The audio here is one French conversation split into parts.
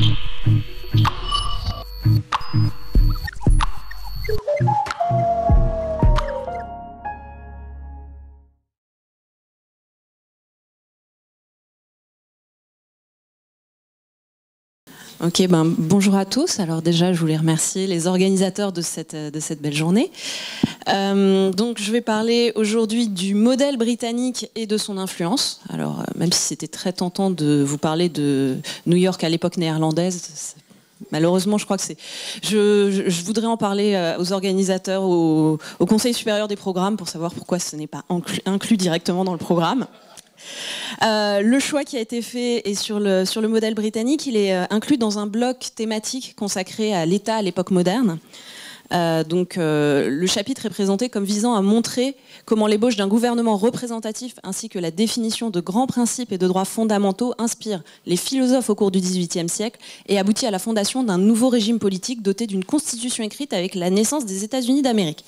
Mm-hmm. Ok, ben, bonjour à tous. Alors déjà, je voulais remercier les organisateurs de cette, euh, belle journée. Euh, donc je vais parler aujourd'hui du modèle britannique et de son influence. Alors euh, même si c'était très tentant de vous parler de New York à l'époque néerlandaise, Malheureusement, je crois que c'est. Je, voudrais en parler aux organisateurs, au, Conseil supérieur des programmes, pour savoir pourquoi ce n'est pas inclus directement dans le programme. Euh, le choix qui a été fait est sur le, sur le modèle britannique. Il est euh, inclus dans un bloc thématique consacré à l'État à l'époque moderne. Euh, donc le chapitre est présenté comme visant à montrer comment l'ébauche d'un gouvernement représentatif ainsi que la définition de grands principes et de droits fondamentaux inspirent les philosophes au cours du XVIIIe siècle et aboutit à la fondation d'un nouveau régime politique doté d'une constitution écrite avec la naissance des États-Unis d'Amérique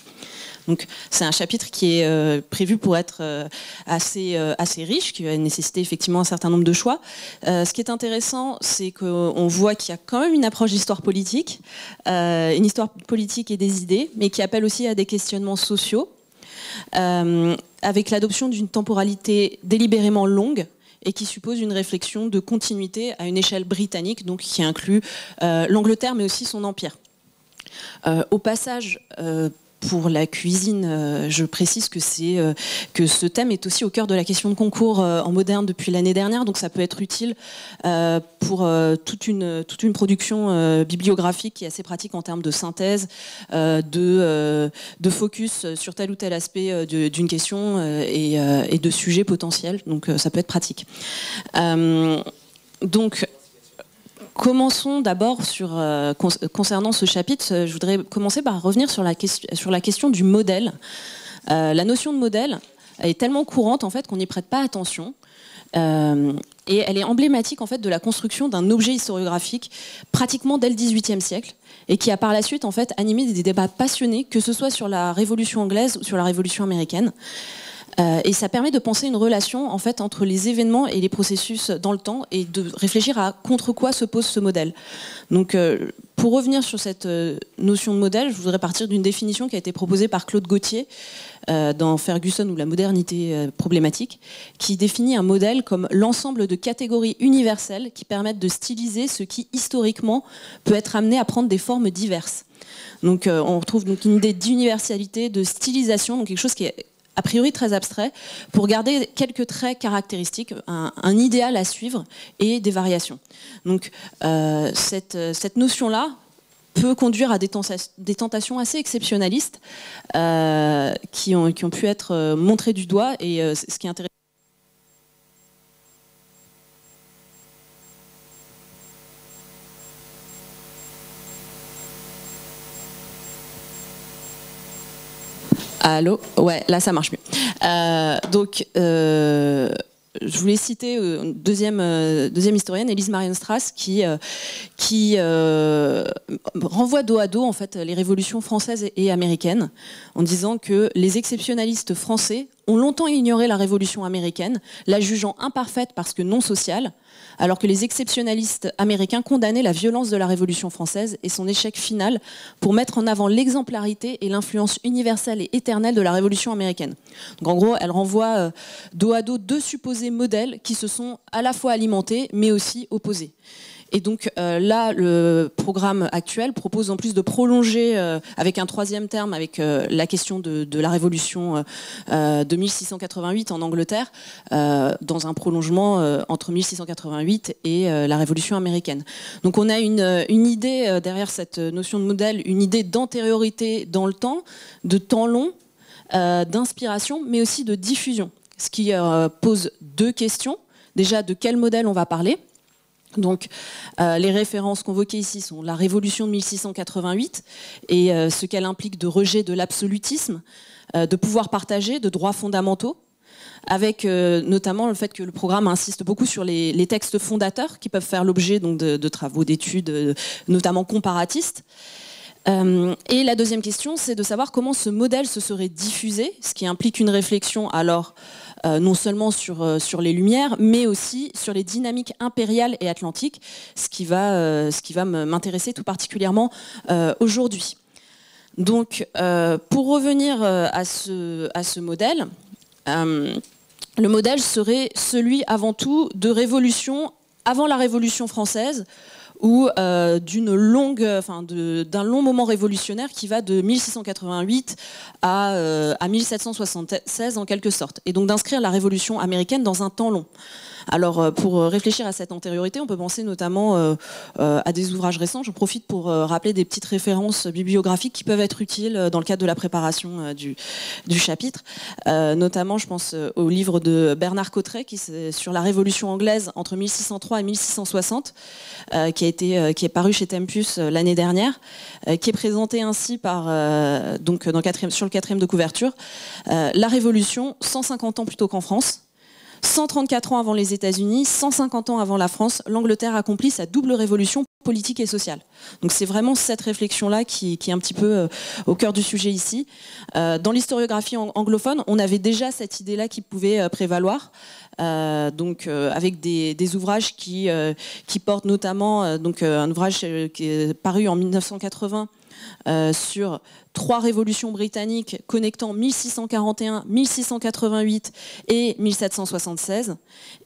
c'est un chapitre qui est euh, prévu pour être euh, assez, euh, assez riche, qui va nécessiter effectivement un certain nombre de choix. ce qui est intéressant, c'est qu'on voit qu'il y a quand même une approche d'histoire politique, une histoire politique et des idées, mais qui appelle aussi à des questionnements sociaux, avec l'adoption d'une temporalité délibérément longue, et qui suppose une réflexion de continuité à une échelle britannique, donc qui inclut l'Angleterre, mais aussi son empire. au passage, pour la cuisine. Euh, je précise que, c'est, euh, que ce thème est aussi au cœur de la question de concours euh, en moderne depuis l'année dernière, donc ça peut être utile pour toute une, toute une production bibliographique qui est assez pratique en termes de synthèse, de, de focus sur tel ou tel aspect d'une question et, de sujets potentiels, donc ça peut être pratique. Donc, commençons d'abord sur euh, concernant ce chapitre. Euh, je voudrais commencer par revenir sur la, question du modèle. Euh, la notion de modèle est tellement courante en fait qu'on n'y prête pas attention. et elle est emblématique en fait de la construction d'un objet historiographique pratiquement dès le XVIIIe siècle et qui a par la suite en fait animé des débats passionnés que ce soit sur la Révolution anglaise ou sur la Révolution américaine. Euh, et ça permet de penser une relation en fait entre les événements et les processus dans le temps et de réfléchir à contre quoi se pose ce modèle. Donc, euh, pour revenir sur cette euh, notion de modèle, je voudrais partir d'une définition qui a été proposée par Claude Gauthier dans Ferguson ou la modernité problématique, qui définit un modèle comme l'ensemble de catégories universelles qui permettent de styliser ce qui historiquement peut être amené à prendre des formes diverses. Donc on retrouve donc une idée d'universalité, de stylisation, donc quelque chose qui est a priori très abstrait, pour garder quelques traits caractéristiques, un, idéal à suivre et des variations. Donc euh, cette, cette notion-là peut conduire à des, tentations assez exceptionnalistes euh, qui, ont, ont, pu être euh, montrées du doigt. Et ce qui est Allô Ouais, là ça marche mieux. Euh, donc, euh, je voulais citer une euh, deuxième, deuxième historienne, Elise Strass, qui, qui renvoie dos à dos en fait, les révolutions françaises et américaines, en disant que les exceptionnalistes français ont longtemps ignoré la révolution américaine, la jugeant imparfaite parce que non sociale, alors que les exceptionnalistes américains condamnaient la violence de la Révolution française et son échec final pour mettre en avant l'exemplarité et l'influence universelle et éternelle de la Révolution américaine. Donc en gros, elle renvoie euh, dos à dos deux supposés modèles qui se sont à la fois alimentés mais aussi opposés. Et donc euh, là, le programme actuel propose en plus de prolonger euh, avec un troisième terme, avec euh, la question de, la révolution de 1688 en Angleterre, dans un prolongement entre 1688 et la révolution américaine. Donc on a une idée derrière cette notion de modèle, une idée d'antériorité dans le temps, de temps long, d'inspiration, mais aussi de diffusion. Ce qui pose deux questions. Déjà, de quel modèle on va parler donc euh, les références convoquées ici sont la révolution de 1688 et euh, ce qu'elle implique de rejet de l'absolutisme, euh, de pouvoir partagé, de droits fondamentaux, avec notamment le fait que le programme insiste beaucoup sur les, textes fondateurs qui peuvent faire l'objet de, travaux d'études, notamment comparatistes. et la deuxième question, c'est de savoir comment ce modèle se serait diffusé, ce qui implique une réflexion alors euh, non seulement euh, sur, les Lumières, mais aussi sur les dynamiques impériales et atlantiques, ce qui va, euh, m'intéresser tout particulièrement aujourd'hui. Donc, pour revenir à ce modèle, le modèle serait celui avant tout de révolution avant la Révolution française, ou euh, d'un long moment révolutionnaire qui va de 1688 à, euh, à 1776 en quelque sorte. Et donc d'inscrire la révolution américaine dans un temps long. Alors euh, pour euh, réfléchir à cette antériorité, on peut penser notamment euh, à des ouvrages récents. Je profite pour rappeler des petites références bibliographiques qui peuvent être utiles dans le cadre de la préparation du, chapitre. notamment, je pense au livre de Bernard Cotteret qui est sur la Révolution anglaise entre 1603 et 1660, qui, qui est paru chez Tempus l'année dernière, qui est présenté ainsi sur le quatrième de couverture, La Révolution, 150 ans plus tôt qu'en France. 134 ans avant les États-Unis, 150 ans avant la France, l'Angleterre accomplit sa double révolution politique et sociale. Donc c'est vraiment cette réflexion-là qui, est un petit peu euh, au cœur du sujet ici. Euh, dans l'historiographie anglophone, on avait déjà cette idée-là qui pouvait euh, prévaloir, donc avec des, ouvrages qui, qui portent notamment donc, un ouvrage qui est paru en 1980 sur trois révolutions britanniques connectant 1641, 1688 et 1776.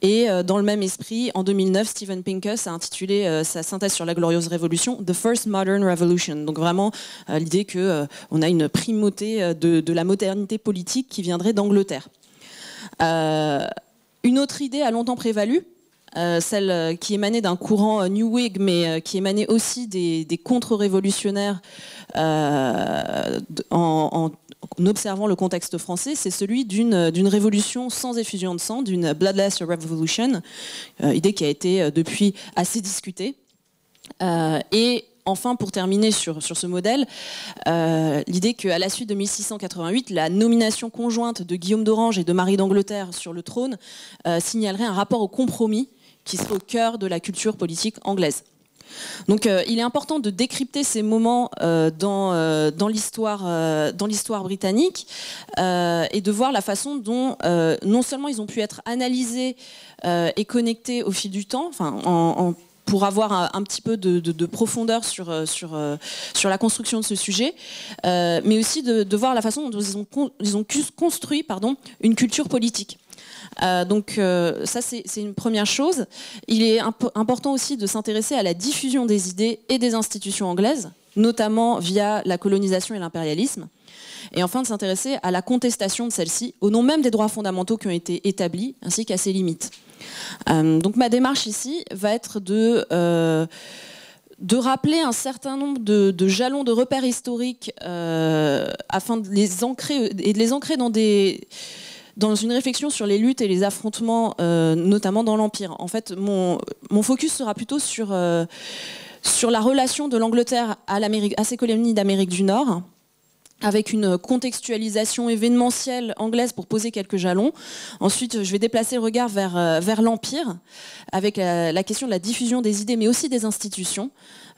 Et euh, dans le même esprit, en 2009, Stephen Pinkus a intitulé euh, sa synthèse sur la glorieuse révolution The First Modern Revolution. Donc vraiment euh, l'idée qu'on on a une primauté de, la modernité politique qui viendrait d'Angleterre. une autre idée a longtemps prévalu, euh, celle euh, qui émanait d'un courant euh, New Whig, mais qui émanait aussi des, contre-révolutionnaires en, observant le contexte français, c'est celui d'une révolution sans effusion de sang, d'une bloodless revolution, idée qui a été depuis assez discutée. et enfin, pour terminer sur, sur ce modèle, l'idée qu'à la suite de 1688, la nomination conjointe de Guillaume d'Orange et de Marie d'Angleterre sur le trône signalerait un rapport au compromis qui sont au cœur de la culture politique anglaise. Donc euh, il est important de décrypter ces moments euh, euh, dans, l'histoire britannique et de voir la façon dont non seulement ils ont pu être analysés et connectés au fil du temps, enfin, pour avoir un, petit peu de, profondeur sur, la construction de ce sujet, mais aussi de, voir la façon dont ils ont, ils ont construit pardon, une culture politique. Euh, donc euh, ça, c'est une première chose. Il est important aussi de s'intéresser à la diffusion des idées et des institutions anglaises, notamment via la colonisation et l'impérialisme. Et enfin, de s'intéresser à la contestation de celle-ci, au nom même des droits fondamentaux qui ont été établis, ainsi qu'à ses limites. Euh, donc ma démarche ici va être de rappeler un certain nombre de, jalons de repères historiques afin de les ancrer et de les ancrer dans des dans une réflexion sur les luttes et les affrontements, euh, notamment dans l'Empire. En fait, mon, focus sera plutôt sur, euh, sur la relation de l'Angleterre à, ses colonies d'Amérique du Nord avec une contextualisation événementielle anglaise pour poser quelques jalons. Ensuite, je vais déplacer le regard vers, euh, vers l'Empire, avec la, question de la diffusion des idées, mais aussi des institutions.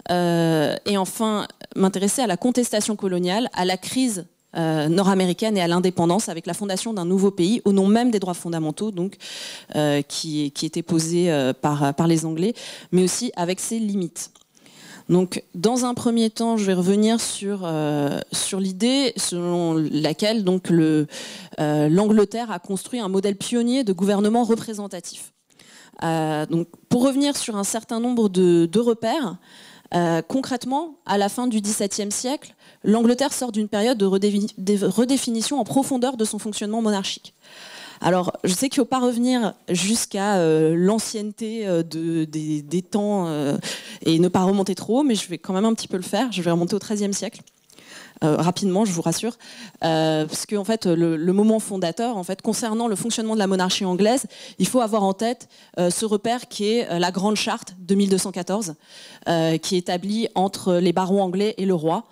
et enfin, m'intéresser à la contestation coloniale, à la crise euh, nord-américaine et à l'indépendance avec la fondation d'un nouveau pays au nom même des droits fondamentaux donc euh, qui, qui était euh, par, les Anglais mais aussi avec ses limites. Donc dans un premier temps je vais revenir sur, sur l'idée selon laquelle l'Angleterre a construit un modèle pionnier de gouvernement représentatif. donc pour revenir sur un certain nombre de repères, euh, concrètement, à la fin du XVIIe siècle, l'Angleterre sort d'une période de, redéfinition en profondeur de son fonctionnement monarchique. Alors, je sais qu'il ne faut pas revenir jusqu'à euh, l'ancienneté euh, des, temps et ne pas remonter trop, mais je vais quand même un petit peu le faire. Je vais remonter au XIIIe siècle. Euh, rapidement, je vous rassure, euh, parce que en fait le, moment fondateur, en fait, concernant le fonctionnement de la monarchie anglaise, il faut avoir en tête euh, ce repère qui est la Grande Charte de 1214, qui établie entre les barons anglais et le roi.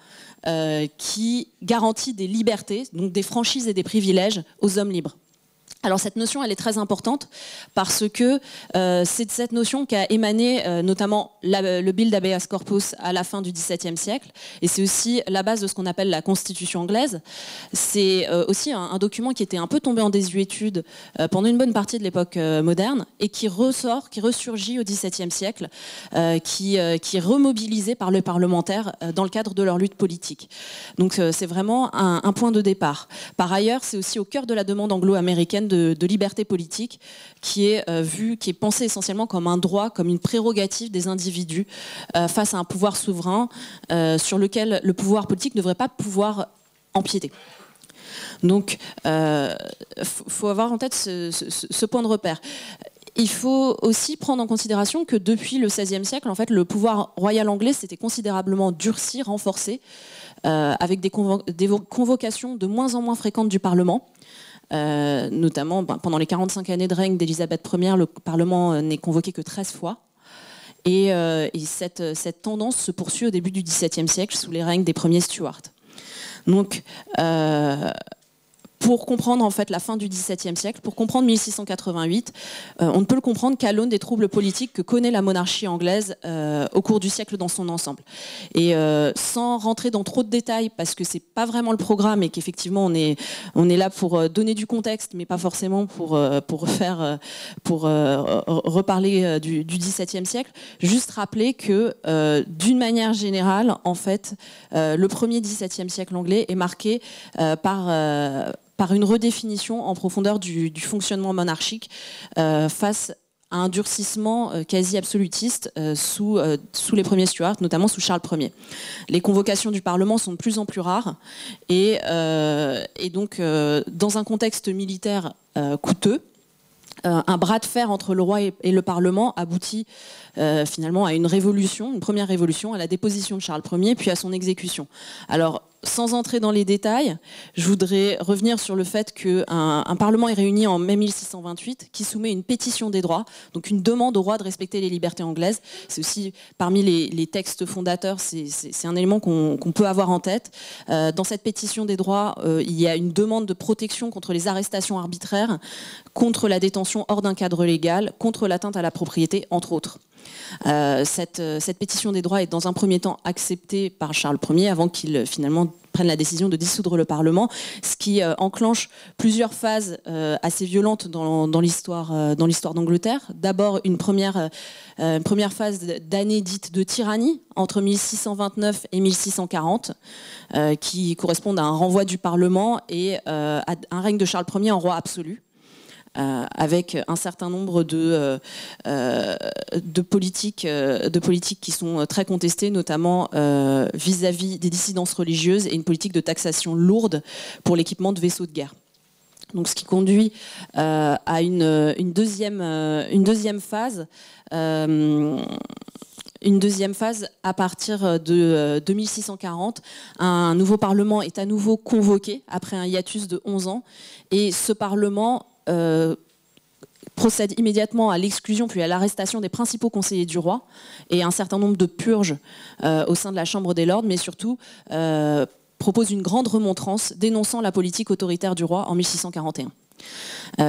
qui garantit des libertés, donc des franchises et des privilèges aux hommes libres. Alors cette notion, elle est très importante parce que c'est euh, c'est cette notion qu'a émané euh, notamment le Bill d'Abeas Corpus à la fin du XVIIe siècle, et c'est aussi la base de ce qu'on appelle la Constitution anglaise. C'est euh, aussi un, document qui était un peu tombé en désuétude pendant une bonne partie de l'époque moderne et qui ressort, qui ressurgit au XVIIe siècle, qui, est remobilisé par les parlementaires dans le cadre de leur lutte politique. Donc c'est vraiment un point de départ. Par ailleurs, c'est aussi au cœur de la demande anglo-américaine de de, liberté politique qui est euh, vu, qui est pensé essentiellement comme un droit, comme une prérogative des individus euh, face à un pouvoir souverain euh, sur lequel le pouvoir politique ne devrait pas pouvoir empiéter. Donc, il faut avoir en tête ce, point de repère. Il faut aussi prendre en considération que depuis le XVIe siècle, en fait, le pouvoir royal anglais s'était considérablement durci, renforcé, avec des, convocations de moins en moins fréquentes du Parlement. Euh, notamment, ben, pendant les 45 années de règne d'Élisabeth Ier, le Parlement euh, n'est convoqué que 13 fois. Et, euh, cette, tendance se poursuit au début du XVIIe siècle sous les règnes des premiers Stuart. Donc, pour comprendre en fait la fin du XVIIe siècle, pour comprendre 1688, euh, on ne peut le comprendre qu'à l'aune des troubles politiques que connaît la monarchie anglaise euh, au cours du siècle dans son ensemble. Et euh, sans rentrer dans trop de détails, parce que c'est pas vraiment le programme et qu'effectivement on est on est là pour donner du contexte, mais pas forcément pour pour faire pour reparler du, du XVIIe siècle. Juste rappeler que d'une manière générale, en fait, le premier XVIIe siècle anglais est marqué par par une redéfinition en profondeur du, fonctionnement monarchique euh, face à un durcissement euh, quasi absolutiste euh, sous, les premiers Stuarts, notamment sous Charles Ier. Les convocations du Parlement sont de plus en plus rares et, donc dans un contexte militaire coûteux, un bras de fer entre le roi et, le Parlement aboutit finalement à une révolution, une première révolution, à la déposition de Charles Ier, puis à son exécution. Alors, sans entrer dans les détails, je voudrais revenir sur le fait qu'un Parlement est réuni en mai 1628 qui soumet une pétition des droits, donc une demande au roi de respecter les libertés anglaises. C'est aussi parmi les, textes fondateurs, c'est un élément qu'on peut avoir en tête. Euh, dans cette pétition des droits, euh, il y a une demande de protection contre les arrestations arbitraires, contre la détention hors d'un cadre légal, contre l'atteinte à la propriété, entre autres. Euh, cette, cette pétition des droits est dans un premier temps acceptée par Charles Ier avant qu'il finalement prennent la décision de dissoudre le Parlement, ce qui euh, enclenche plusieurs phases euh, assez violentes dans, euh, dans l'histoire d'Angleterre. D'abord, une première, première phase d'année dite de tyrannie entre 1629 et 1640, qui correspondent à un renvoi du Parlement et à un règne de Charles Ier en roi absolu. Euh, avec un certain nombre euh, euh, de, politiques, qui sont très contestées, notamment vis-à-vis des dissidences religieuses et une politique de taxation lourde pour l'équipement de vaisseaux de guerre. Donc, ce qui conduit à une, deuxième, phase. une deuxième phase à partir de 2640. Un nouveau Parlement est à nouveau convoqué après un hiatus de 11 ans. Et ce Parlement euh, procède immédiatement à l'exclusion puis à l'arrestation des principaux conseillers du roi et un certain nombre de purges euh, au sein de la Chambre des Lords, mais surtout euh, propose une grande remontrance dénonçant la politique autoritaire du roi en 1641.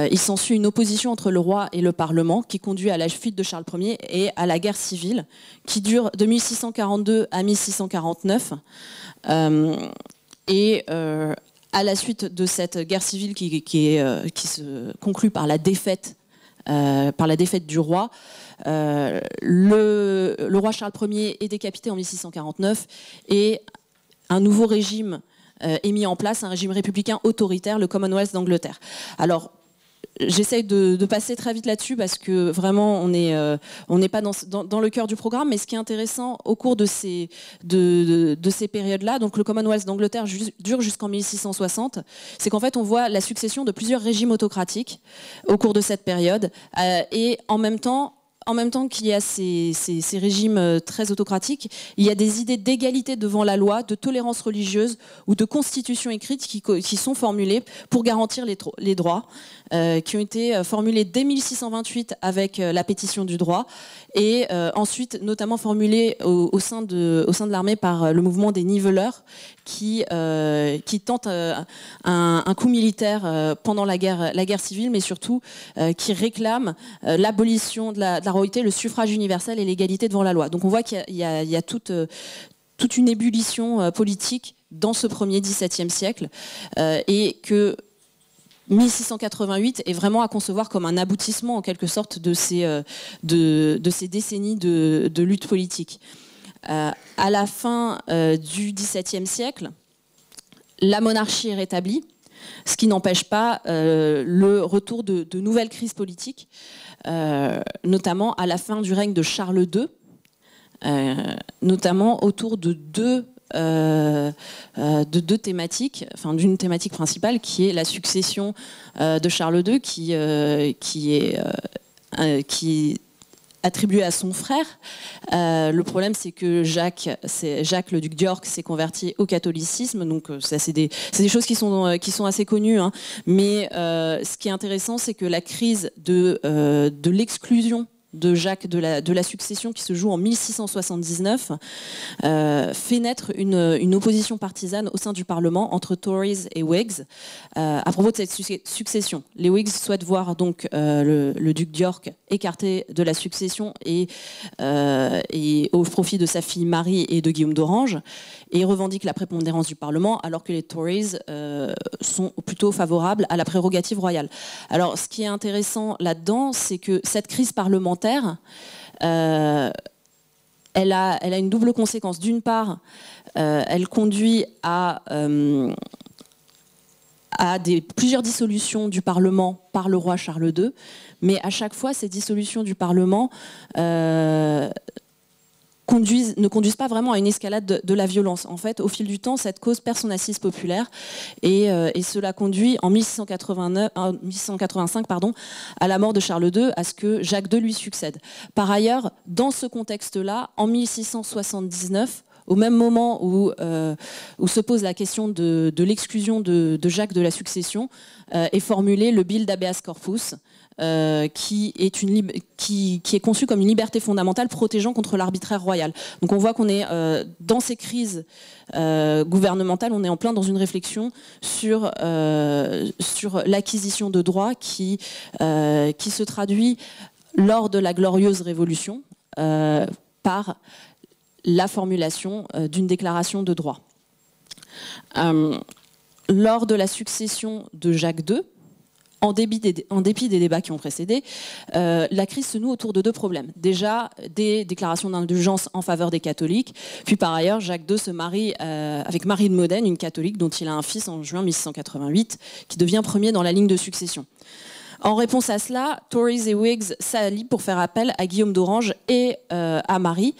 il s'ensuit une opposition entre le roi et le Parlement qui conduit à la fuite de Charles Ier et à la guerre civile qui dure de 1642 à 1649 et à la suite de cette guerre civile qui, euh, se conclut par la défaite, euh, du roi, euh, le, le, roi Charles Ier est décapité en 1649 et un nouveau régime est mis en place, un régime républicain autoritaire, le Commonwealth d'Angleterre. Alors, J'essaye de, passer très vite là-dessus parce que vraiment, on n'est euh, pas dans, le cœur du programme. Mais ce qui est intéressant au cours de ces, périodes-là, donc le Commonwealth d'Angleterre dure jusqu'en 1660, c'est qu'en fait, on voit la succession de plusieurs régimes autocratiques au cours de cette période. Euh, et en même temps, qu'il y a ces, régimes euh, très autocratiques, il y a des idées d'égalité devant la loi, de tolérance religieuse ou de constitution écrite qui, sont formulées pour garantir les droits. Euh, qui ont été euh, formulées dès 1628 avec euh, la pétition du droit et ensuite notamment formulées au, sein de, l'armée par le mouvement des niveleurs qui, qui tente un, coup militaire pendant la guerre, civile mais surtout qui réclame l'abolition de la, royauté, le suffrage universel et l'égalité devant la loi. Donc on voit qu'il y, a, toute, une ébullition politique dans ce premier XVIIe siècle et que 1688 est vraiment à concevoir comme un aboutissement en quelque sorte de ces, euh, de, ces décennies de, lutte politique. Euh, à la fin euh, du XVIIe siècle, la monarchie est rétablie, ce qui n'empêche pas le retour de, de, nouvelles crises politiques, notamment à la fin du règne de Charles II, notamment autour de deux euh, euh, de deux thématiques, enfin d'une thématique principale qui est la succession euh, de Charles II, qui, qui est qui à son frère. le problème, c'est que Jacques, Jacques le duc d'York, s'est converti au catholicisme. Donc, ça, c'est des, choses qui sont, qui sont assez connues. Hein. Mais ce qui est intéressant, c'est que la crise de, de l'exclusion de Jacques de la, succession qui se joue en 1679 euh, fait naître une, opposition partisane au sein du Parlement entre Tories et Whigs euh, à propos de cette succession. Les Whigs souhaitent voir donc euh, le, duc d'York écarté de la succession et, au profit de sa fille Marie et de Guillaume d'Orange et revendiquent la prépondérance du Parlement, alors que les Tories euh, sont plutôt favorables à la prérogative royale. Alors, ce qui est intéressant là-dedans, c'est que cette crise parlementaire, euh, elle, a, une double conséquence. D'une part, euh, elle conduit à plusieurs dissolutions du Parlement par le roi Charles II, mais à chaque fois, ces dissolutions du Parlement ne conduisent pas vraiment à une escalade de, la violence. En fait, au fil du temps, cette cause perd son assise populaire euh, et, cela conduit en 1685 pardon, à la mort de Charles II, à ce que Jacques II lui succède. Par ailleurs, dans ce contexte-là, en 1679, au même moment euh, où, se pose la question de, l'exclusion de, Jacques de la succession, euh, est formulé le bill d'Abeas Corpus, euh, qui, est une qui, qui, est conçue comme une liberté fondamentale protégeant contre l'arbitraire royal. Donc on voit qu'on est euh, dans ces crises euh, gouvernementales, on est en plein dans une réflexion sur, sur l'acquisition de droits qui, qui se traduit lors de la glorieuse révolution par la formulation d'une déclaration de droits. lors de la succession de Jacques II, en, dépit des débats qui ont précédé, euh, la crise se noue autour de deux problèmes. Déjà, des déclarations d'indulgence en faveur des catholiques, puis par ailleurs, Jacques II se marie euh, avec Marie de Modène, une catholique dont il a un fils en juin 1688, qui devient premier dans la ligne de succession. En réponse à cela, Tories et Whigs s'allient pour faire appel à Guillaume d'Orange et euh, à Marie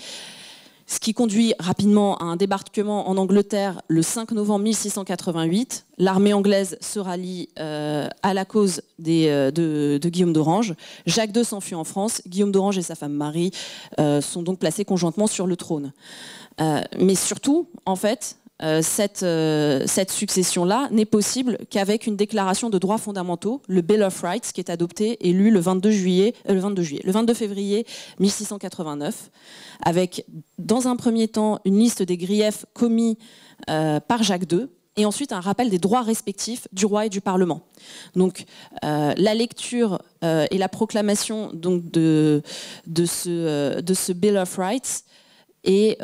ce qui conduit rapidement à un débarquement en Angleterre le 5 novembre 1688. L'armée anglaise se rallie euh, à la cause euh, de, Guillaume d'Orange. Jacques II s'enfuit en France. Guillaume d'Orange et sa femme Marie euh, sont donc placés conjointement sur le trône. mais surtout, en fait, euh, euh, cette, succession-là n'est possible qu'avec une déclaration de droits fondamentaux, le Bill of Rights, qui est adopté et lu le 22 euh, juillet, le 22 février 1689, avec dans un premier temps une liste des griefs commis par Jacques II et ensuite un rappel des droits respectifs du roi et du Parlement. Donc la lecture et la proclamation donc, de, ce, Bill of Rights est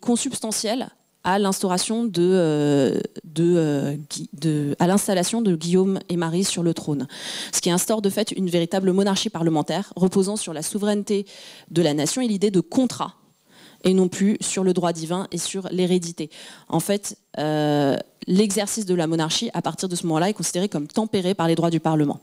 consubstantielle euh, euh, à l'installation de Guillaume et Marie sur le trône, ce qui instaure de fait une véritable monarchie parlementaire reposant sur la souveraineté de la nation et l'idée de contrat et non plus sur le droit divin et sur l'hérédité. En fait, euh, l'exercice de la monarchie à partir de ce moment-là est considéré comme tempéré par les droits du Parlement.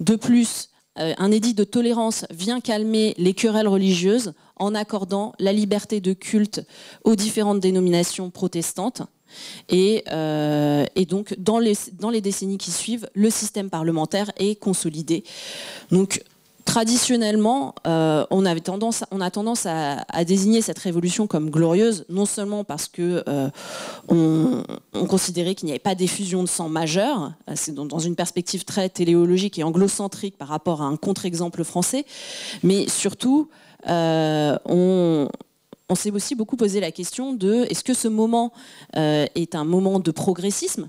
De plus, un édit de tolérance vient calmer les querelles religieuses en accordant la liberté de culte aux différentes dénominations protestantes. Euh, et, donc, dans les, dans les, décennies qui suivent, le système parlementaire est consolidé. Donc, traditionnellement, euh, on, tendance, on a tendance à, désigner cette révolution comme glorieuse, non seulement parce que euh, on, considérait qu'il n'y avait pas d'effusion de sang majeure, c'est dans, une perspective très téléologique et anglocentrique par rapport à un contre-exemple français, mais surtout euh, on, s'est aussi beaucoup posé la question de est-ce que ce moment euh, est un moment de progressisme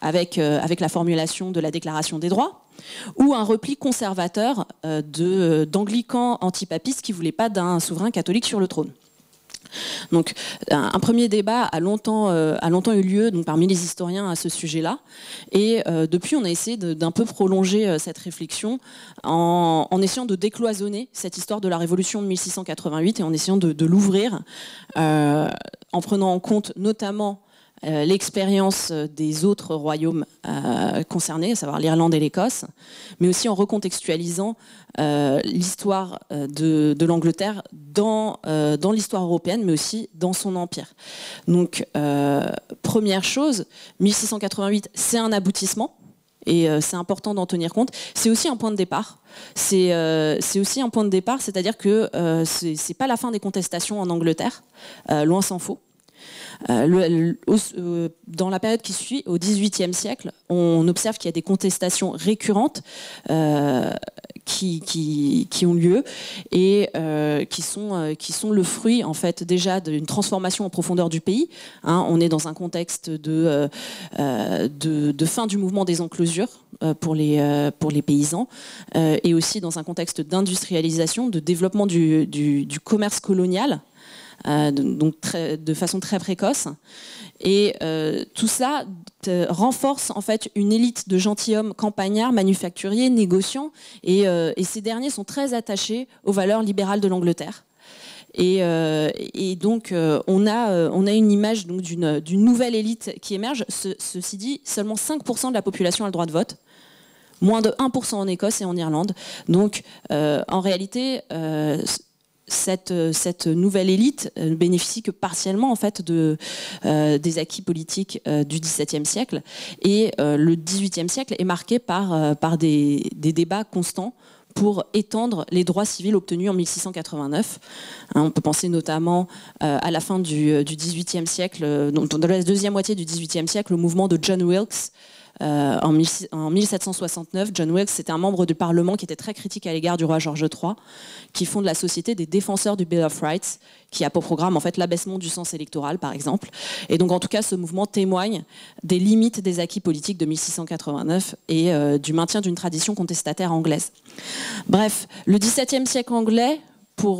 avec, euh, avec la formulation de la Déclaration des droits ou un repli conservateur d'anglicans antipapistes qui ne voulaient pas d'un souverain catholique sur le trône. Donc, un, premier débat a longtemps, euh, a longtemps eu lieu donc, parmi les historiens à ce sujet-là. Et euh, depuis, on a essayé d'un peu prolonger euh, cette réflexion en, essayant de décloisonner cette histoire de la révolution de 1688 et en essayant de l'ouvrir en prenant en compte notamment euh, l'expérience euh, des autres royaumes euh, concernés, à savoir l'Irlande et l'Écosse, mais aussi en recontextualisant l'histoire de, l'Angleterre dans, dans l'histoire européenne, mais aussi dans son empire. Donc, première chose, 1688, c'est un aboutissement. Et c'est important d'en tenir compte. C'est aussi un point de départ. C'est aussi un point de départ, c'est-à-dire que ce n'est pas la fin des contestations en Angleterre, loin s'en faut. Euh, euh, dans la période qui suit, au XVIIIe siècle, on observe qu'il y a des contestations récurrentes euh, qui, ont lieu et qui, sont, le fruit en fait déjà d'une transformation en profondeur du pays. Hein. on est dans un contexte de, fin du mouvement des enclosures pour, les, paysans et aussi dans un contexte d'industrialisation, de développement du commerce colonial euh, donc de façon très précoce. Et euh, tout ça euh, renforce en fait une élite de gentilshommes campagnards, manufacturiers, négociants, et, ces derniers sont très attachés aux valeurs libérales de l'Angleterre. Et, donc on, a, on a une image d'une nouvelle élite qui émerge. ceci dit, seulement 5% de la population a le droit de vote moins de 1% en Écosse et en Irlande. Donc en réalité, euh, cette, nouvelle élite euh, ne bénéficie que partiellement en fait de, euh, des acquis politiques du XVIIe siècle et le XVIIIe siècle est marqué par, par des, débats constants pour étendre les droits civils obtenus en 1689. Hein, on peut penser notamment à la fin du, XVIIIe siècle, dans, dans la deuxième moitié du XVIIIe siècle, le mouvement de John Wilkes, euh, en, 1769, John Wilkes était un membre du Parlement qui était très critique à l'égard du roi George III, qui fonde la Société des défenseurs du Bill of Rights, qui a pour programme en fait l'abaissement du sens électoral, par exemple. Et donc, en tout cas, ce mouvement témoigne des limites des acquis politiques de 1689 et euh, du maintien d'une tradition contestataire anglaise. Bref, le XVIIe siècle anglais,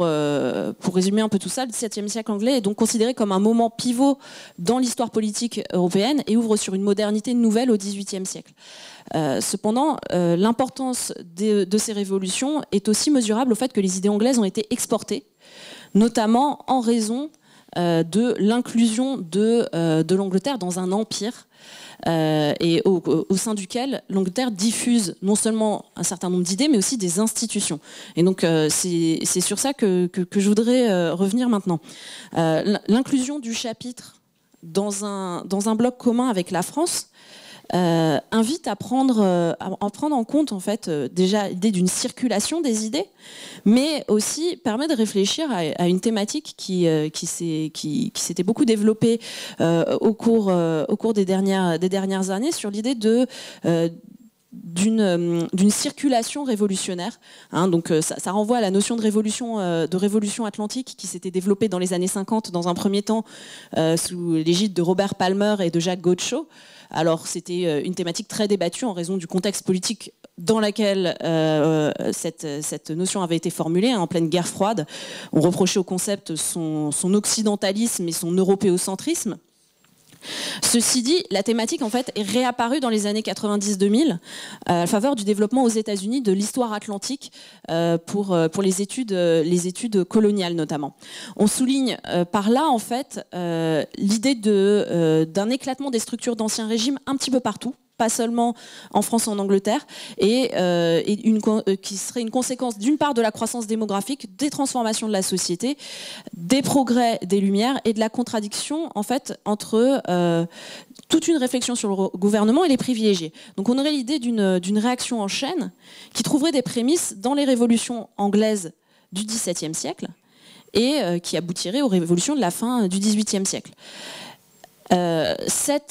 euh, pour, résumer un peu tout ça, le XVIIe siècle anglais est donc considéré comme un moment pivot dans l'histoire politique européenne et ouvre sur une modernité nouvelle au XVIIIe siècle. Euh, cependant, euh, l'importance de, ces révolutions est aussi mesurable au fait que les idées anglaises ont été exportées, notamment en raison de l'inclusion de, de l'Angleterre dans un empire euh, et au, sein duquel l'Angleterre diffuse non seulement un certain nombre d'idées, mais aussi des institutions. Et donc euh, c'est sur ça que, je voudrais euh, revenir maintenant. L'inclusion du chapitre dans un bloc commun avec la France, euh, invite à prendre, euh, prendre en compte euh, déjà l'idée d'une circulation des idées, mais aussi permet de réfléchir à, une thématique qui, qui s'était beaucoup développée au cours, des, dernières, années sur l'idée de d'une circulation révolutionnaire. Hein. donc ça, renvoie à la notion de révolution, de révolution atlantique qui s'était développée dans les années 50 dans un premier temps sous l'égide de Robert Palmer et de Jacques Gaucho. Alors c'était euh, une thématique très débattue en raison du contexte politique dans lequel euh, euh, cette, notion avait été formulée, hein, en pleine guerre froide. On reprochait au concept son occidentalisme et son européocentrisme. Ceci dit, la thématique en fait est réapparue dans les années 90-2000 à la faveur du développement aux États-Unis de l'histoire atlantique euh, pour, euh, pour les, études, euh, les études coloniales notamment. On souligne par là en fait l'idée d'un éclatement des structures d'ancien régime un petit peu partout pas seulement en France et en Angleterre, et, euh, une, euh, qui serait une conséquence d'une part de la croissance démographique, des transformations de la société, des progrès des Lumières et de la contradiction en fait entre euh, toute une réflexion sur le gouvernement et les privilégiés. Donc on aurait l'idée d'une réaction en chaîne qui trouverait des prémices dans les révolutions anglaises du XVIIe siècle et qui aboutirait aux révolutions de la fin du XVIIIe siècle. Euh,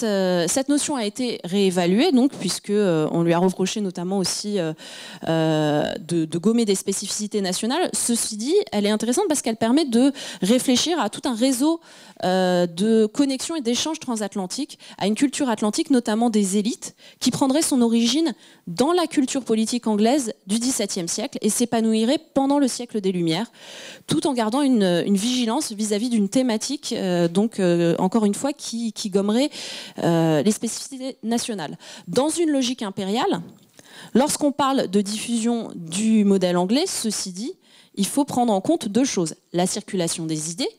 euh, cette, notion a été réévaluée, donc, puisque euh, on lui a reproché notamment aussi de, gommer des spécificités nationales. Ceci dit, elle est intéressante parce qu'elle permet de réfléchir à tout un réseau de connexions et d'échanges transatlantiques, à une culture atlantique, notamment des élites, qui prendrait son origine dans la culture politique anglaise du XVIIe siècle et s'épanouirait pendant le siècle des Lumières, tout en gardant une, une vigilance vis-à-vis d'une thématique, donc encore une fois, qui qui, gommerait euh, les spécificités nationales. Dans une logique impériale, lorsqu'on parle de diffusion du modèle anglais, ceci dit, il faut prendre en compte deux choses. La circulation des idées,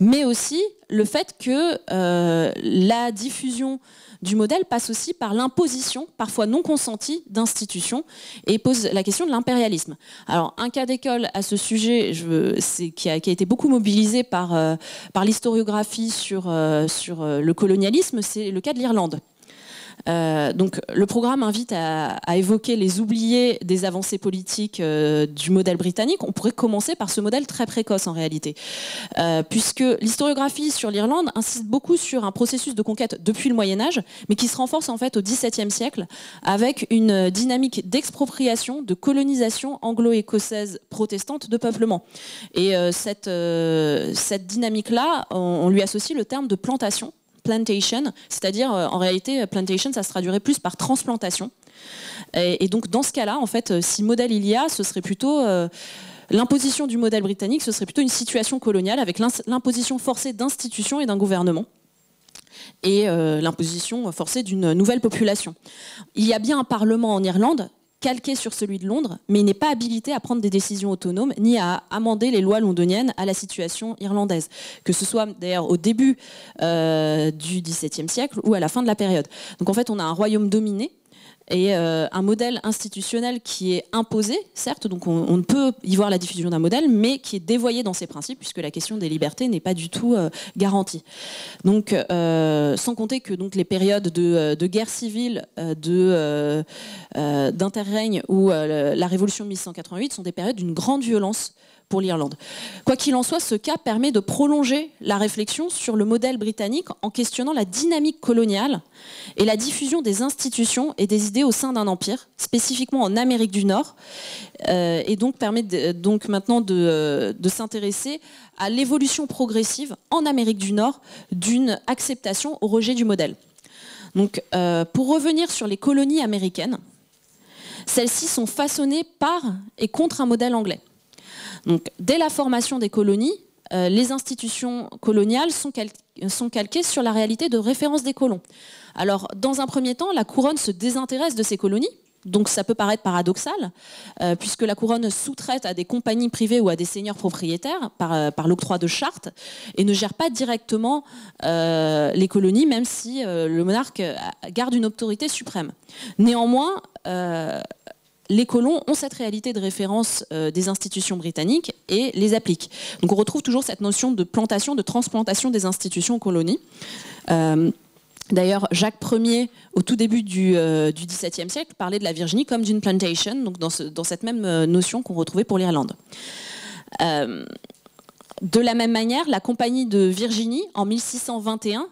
mais aussi le fait que euh, la diffusion du modèle passe aussi par l'imposition, parfois non consentie, d'institutions et pose la question de l'impérialisme. Alors, un cas d'école à ce sujet qui, a, été beaucoup mobilisé par, euh, l'historiographie sur euh, le colonialisme, c'est le cas de l'Irlande. Euh, donc le programme invite à, évoquer les oubliés des avancées politiques euh, du modèle britannique. On pourrait commencer par ce modèle très précoce en réalité, euh, puisque l'historiographie sur l'Irlande insiste beaucoup sur un processus de conquête depuis le Moyen Âge, mais qui se renforce en fait au XVIIe siècle avec une dynamique d'expropriation, de colonisation anglo-écossaise protestante de peuplement. Et cette, dynamique-là, on lui associe le terme de plantation plantation, c'est-à-dire euh, en réalité euh, plantation ça se traduirait plus par transplantation. Et, donc dans ce cas-là, en fait, euh, si modèle il y a, ce serait plutôt l'imposition du modèle britannique, ce serait plutôt une situation coloniale avec l'imposition forcée d'institutions et d'un gouvernement et l'imposition forcée d'une nouvelle population. Il y a bien un parlement en Irlande, calqué sur celui de Londres, mais il n'est pas habilité à prendre des décisions autonomes ni à amender les lois londoniennes à la situation irlandaise, que ce soit d'ailleurs au début euh, du XVIIe siècle ou à la fin de la période. Donc en fait, on a un royaume dominé et euh, un modèle institutionnel qui est imposé, certes, donc on, ne peut y voir la diffusion d'un modèle, mais qui est dévoyé dans ses principes, puisque la question des libertés n'est pas du tout euh, garantie. Donc, euh, sans compter que donc, les périodes de, guerre civile, de, d'interrègne ou la Révolution de 1888 sont des périodes d'une grande violence pour l'Irlande. Quoi qu'il en soit, ce cas permet de prolonger la réflexion sur le modèle britannique en questionnant la dynamique coloniale et la diffusion des institutions et des idées au sein d'un empire, spécifiquement en Amérique du Nord, euh, et donc permet donc maintenant euh, de, s'intéresser à l'évolution progressive en Amérique du Nord d'une acceptation au rejet du modèle. Donc, euh, pour revenir sur les colonies américaines, celles-ci sont façonnées par et contre un modèle anglais dès la formation des colonies, euh, les institutions coloniales sont, sont, calquées sur la réalité de référence des colons. Alors, dans un premier temps, la couronne se désintéresse de ces colonies, donc ça peut paraître paradoxal, euh, puisque la couronne sous-traite à des compagnies privées ou à des seigneurs propriétaires par, euh, par l'octroi de chartes et ne gère pas directement les colonies, même si le monarque garde une autorité suprême. Néanmoins, les colons ont cette réalité de référence euh, des institutions britanniques et les appliquent. Donc on retrouve toujours cette notion de plantation, de transplantation des institutions aux colonies. Euh, d'ailleurs, Jacques Ier, au tout début euh, du, XVIIe siècle, parlait de la Virginie comme d'une plantation, donc dans, cette même notion qu'on retrouvait pour l'Irlande. de la même manière, la Compagnie de Virginie, en 1621,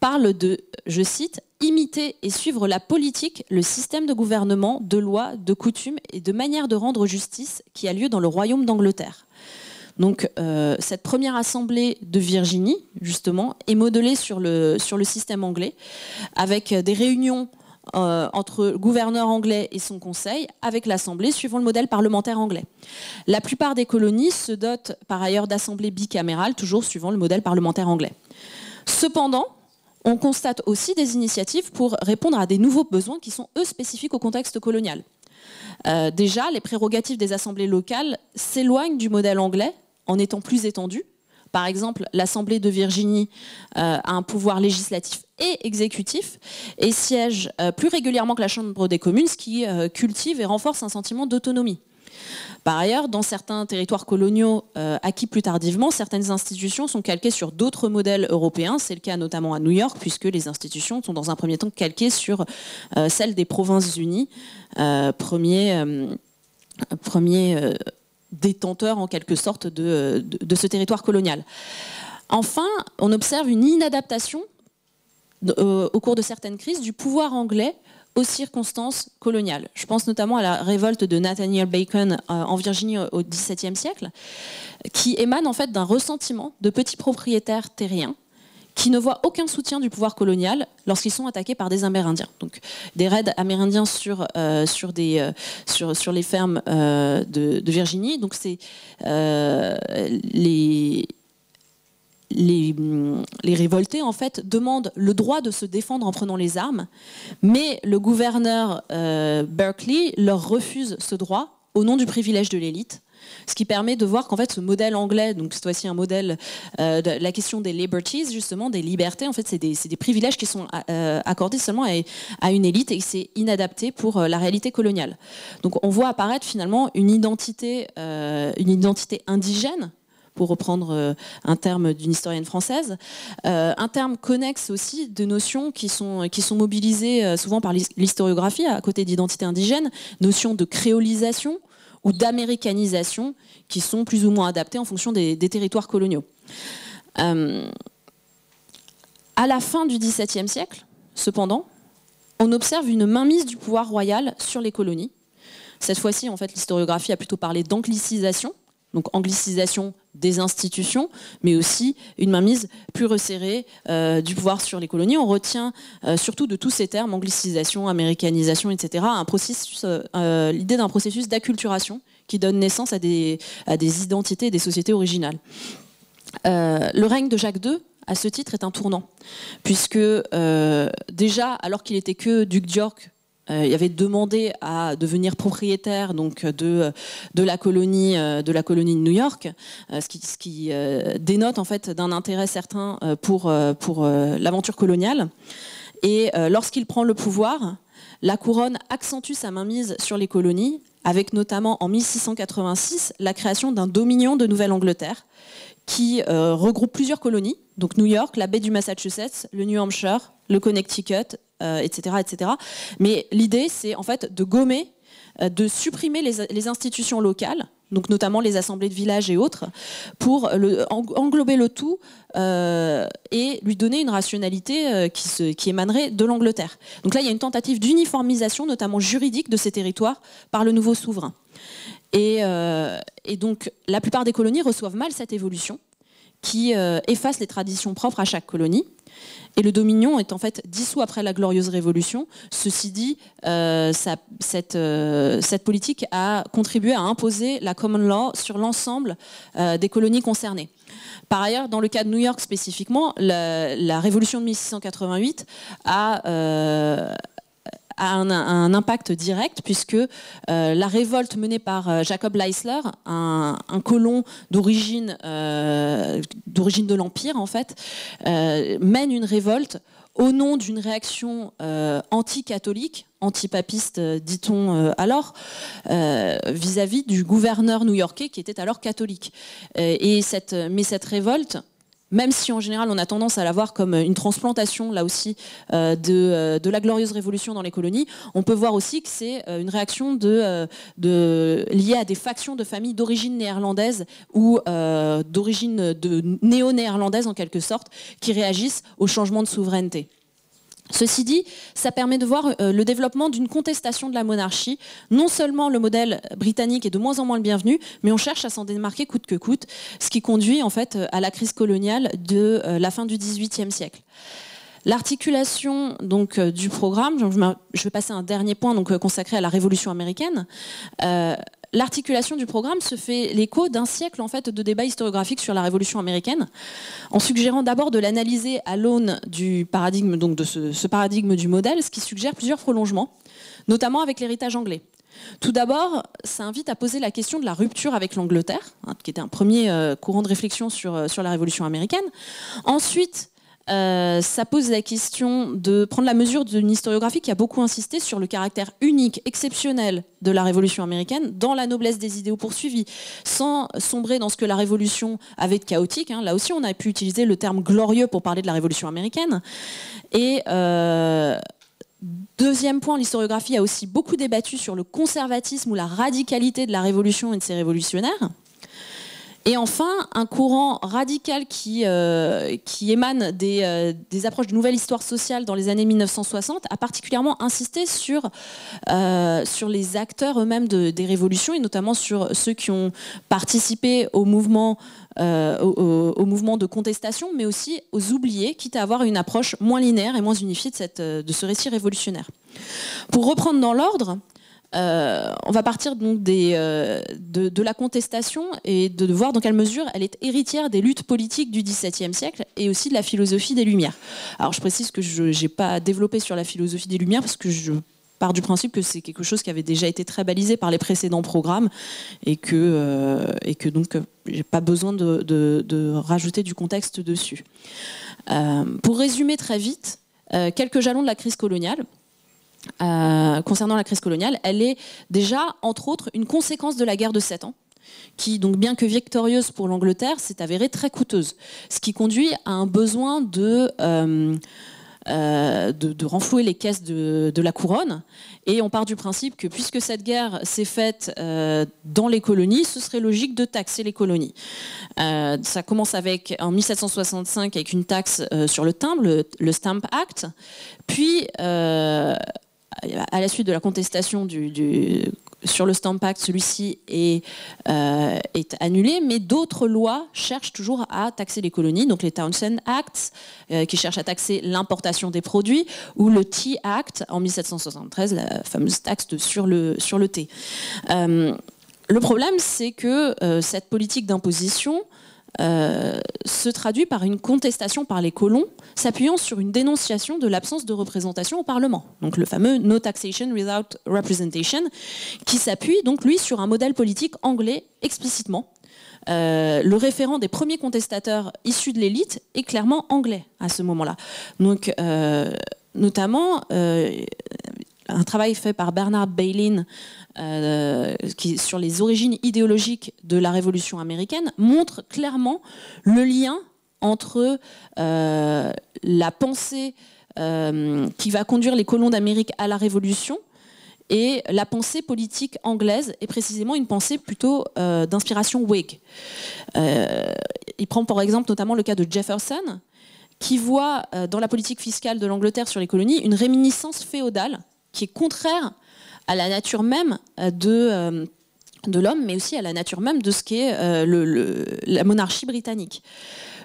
parle de, je cite, imiter et suivre la politique, le système de gouvernement, de loi, de coutumes et de manière de rendre justice qui a lieu dans le royaume d'Angleterre. Donc euh, cette première assemblée de Virginie, justement, est modelée sur le, sur le système anglais, avec des réunions euh, entre le gouverneur anglais et son conseil, avec l'Assemblée, suivant le modèle parlementaire anglais. La plupart des colonies se dotent par ailleurs d'assemblées bicamérales, toujours suivant le modèle parlementaire anglais. Cependant, on constate aussi des initiatives pour répondre à des nouveaux besoins qui sont, eux, spécifiques au contexte colonial. Euh, déjà, les prérogatives des assemblées locales s'éloignent du modèle anglais en étant plus étendues. Par exemple, l'Assemblée de Virginie euh, a un pouvoir législatif et exécutif et siège euh, plus régulièrement que la Chambre des communes, ce qui cultive et renforce un sentiment d'autonomie. Par ailleurs, dans certains territoires coloniaux euh, acquis plus tardivement, certaines institutions sont calquées sur d'autres modèles européens. C'est le cas notamment à New York, puisque les institutions sont dans un premier temps calquées sur euh, celles des provinces unies, euh, premier, euh, détenteur en quelque sorte de ce territoire colonial. Enfin, on observe une inadaptation au cours de certaines crises du pouvoir anglais aux circonstances coloniales. Je pense notamment à la révolte de Nathaniel Bacon euh, en Virginie au XVIIe siècle, qui émane en fait d'un ressentiment de petits propriétaires terriens qui ne voient aucun soutien du pouvoir colonial lorsqu'ils sont attaqués par des Amérindiens. Donc des raids amérindiens sur, euh, sur, des, euh, sur, sur les fermes de, de, Virginie. Donc c'est les les, révoltés en fait demandent le droit de se défendre en prenant les armes, mais le gouverneur euh, Berkeley leur refuse ce droit au nom du privilège de l'élite. Ce qui permet de voir qu'en fait ce modèle anglais, donc c'est aussi un modèle euh, de la question des liberties, justement des libertés, en fait c'est des, privilèges qui sont euh, accordés seulement à, une élite et c'est inadapté pour la réalité coloniale. Donc on voit apparaître finalement une identité, une identité indigène pour reprendre euh, un terme d'une historienne française. Euh, un terme connexe aussi de notions qui sont, qui sont mobilisées euh, souvent par l'historiographie à côté d'identité indigène, notions de créolisation ou d'américanisation qui sont plus ou moins adaptées en fonction des, territoires coloniaux. à la fin du XVIIe siècle, cependant, on observe une mainmise du pouvoir royal sur les colonies. Cette fois-ci, en fait, l'historiographie a plutôt parlé d'anglicisation, donc anglicisation des institutions, mais aussi une mainmise plus resserrée euh, du pouvoir sur les colonies. On retient euh, surtout de tous ces termes, anglicisation, américanisation, etc., euh, l'idée d'un processus d'acculturation qui donne naissance à des, à des identités et des sociétés originales. le règne de Jacques II, à ce titre, est un tournant, puisque déjà, alors qu'il était que duc d'York euh, il avait demandé à devenir propriétaire donc de de la colonie euh, de la colonie de New York, euh, ce qui, dénote en fait d'un intérêt certain pour pour l'aventure coloniale. Et lorsqu'il prend le pouvoir, la couronne accentue sa mainmise sur les colonies, avec notamment en 1686 la création d'un dominion de Nouvelle-Angleterre qui regroupe plusieurs colonies, donc New York, la baie du Massachusetts, le New Hampshire, le Connecticut, euh, etc., Mais l'idée, c'est en fait de gommer, euh, de supprimer les, institutions locales donc notamment les assemblées de villages et autres, pour englober le tout euh, et lui donner une rationalité qui, émanerait de l'Angleterre. Donc là, il y a une tentative d'uniformisation, notamment juridique, de ces territoires par le nouveau souverain. et donc la plupart des colonies reçoivent mal cette évolution qui euh, efface les traditions propres à chaque colonie. Et le Dominion est en fait dissous après la Glorieuse Révolution. Ceci dit, euh, euh, cette, politique a contribué à imposer la common law sur l'ensemble des colonies concernées. Par ailleurs, dans le cas de New York spécifiquement, la révolution de 1688 a, a un, impact direct puisque euh, la révolte menée par euh, Jacob Leisler, un, colon euh, d'origine de l'Empire en fait, mène une révolte au nom d'une réaction anti-catholique, anti-papiste, dit-on alors, vis-à-vis -vis du gouverneur new-yorkais qui était alors catholique. et cette, mais cette révolte même si en général on a tendance à la voir comme euh, une transplantation là aussi euh, euh, de, la glorieuse révolution dans les colonies, on peut voir aussi que c'est une réaction liée à des factions de familles d'origine néerlandaise ou d'origine néo-néerlandaise en quelque sorte, qui réagissent au changement de souveraineté. Ceci dit, ça permet de voir euh, le développement d'une contestation de la monarchie. Non seulement le modèle britannique est de moins en moins le bienvenu, mais on cherche à s'en démarquer coûte que coûte, ce qui conduit en fait euh, à la crise coloniale de euh, la fin du XVIIIe siècle. L'articulation donc du programme, je vais passer à un dernier point donc consacré à la Révolution américaine l'articulation du programme se fait l'écho d'un siècle en fait de débats historiographiques sur la Révolution américaine, en suggérant d'abord de l'analyser à l'aune du paradigme, donc de ce, paradigme du modèle, ce qui suggère plusieurs prolongements, notamment avec l'héritage anglais. Tout d'abord, ça invite à poser la question de la rupture avec l'Angleterre, hein, qui était un premier euh, courant de réflexion sur, euh, sur, la Révolution américaine. Ensuite, euh, ça pose la question de prendre la mesure d'une historiographie qui a beaucoup insisté sur le caractère unique, exceptionnel de la Révolution américaine, dans la noblesse des idéaux poursuivis, sans sombrer dans ce que la Révolution avait de chaotique. Hein. Là aussi, on a pu utiliser le terme glorieux pour parler de la Révolution américaine. Et euh, Deuxième point, l'historiographie a aussi beaucoup débattu sur le conservatisme ou la radicalité de la révolution et de ses révolutionnaires. Et enfin, un courant radical qui, euh, émane euh, des, approches de nouvelle histoire sociale dans les années 1960 a particulièrement insisté sur, euh, les acteurs eux-mêmes des révolutions et notamment sur ceux qui ont participé au mouvement, de contestation, mais aussi aux oubliés, quitte à avoir une approche moins linéaire et moins unifiée de ce récit révolutionnaire. Pour reprendre dans l'ordre, euh, on va partir donc euh, de, la contestation et de voir dans quelle mesure elle est héritière des luttes politiques du XVIIe siècle et aussi de la philosophie des Lumières. Alors je précise que je n'ai pas développé sur la philosophie des Lumières parce que je pars du principe que c'est quelque chose qui avait déjà été très balisé par les précédents programmes et que, euh, et donc j'ai pas besoin de, rajouter du contexte dessus. pour résumer très vite, quelques jalons de la crise coloniale. Euh, concernant la crise coloniale, elle est déjà, entre autres, une conséquence de la guerre de 7 ans, qui, donc, bien que victorieuse pour l'Angleterre, s'est avérée très coûteuse, ce qui conduit à un besoin de... Euh, euh, renflouer les caisses de, la couronne. Et on part du principe que puisque cette guerre s'est faite dans les colonies, ce serait logique de taxer les colonies. ça commence avec, en 1765 avec une taxe sur le timbre, le, le Stamp Act. Puis à la suite de la contestation sur le Stamp Act, celui-ci euh, est, annulé, mais d'autres lois cherchent toujours à taxer les colonies, donc les Townsend Acts, euh, qui cherchent à taxer l'importation des produits, ou le Tea Act en 1773, la fameuse taxe sur, le, sur, le, thé. Euh, le problème, c'est que cette politique d'imposition euh, se traduit par une contestation par les colons, s'appuyant sur une dénonciation de l'absence de représentation au Parlement. Donc le fameux No Taxation Without Representation, qui s'appuie donc lui sur un modèle politique anglais explicitement. Euh, le référent des premiers contestateurs issus de l'élite est clairement anglais à ce moment-là. Donc, euh, notamment, un travail fait par Bernard Bailin euh, qui, sur les origines idéologiques de la Révolution américaine, montre clairement le lien entre euh, la pensée euh, qui va conduire les colons d'Amérique à la Révolution et la pensée politique anglaise et précisément une pensée plutôt d'inspiration Whig. il prend par exemple notamment le cas de Jefferson, qui voit dans la politique fiscale de l'Angleterre sur les colonies une réminiscence féodale qui est contraire à la nature même euh, de euh, de l'homme, mais aussi à la nature même de ce qu'est euh, la monarchie britannique.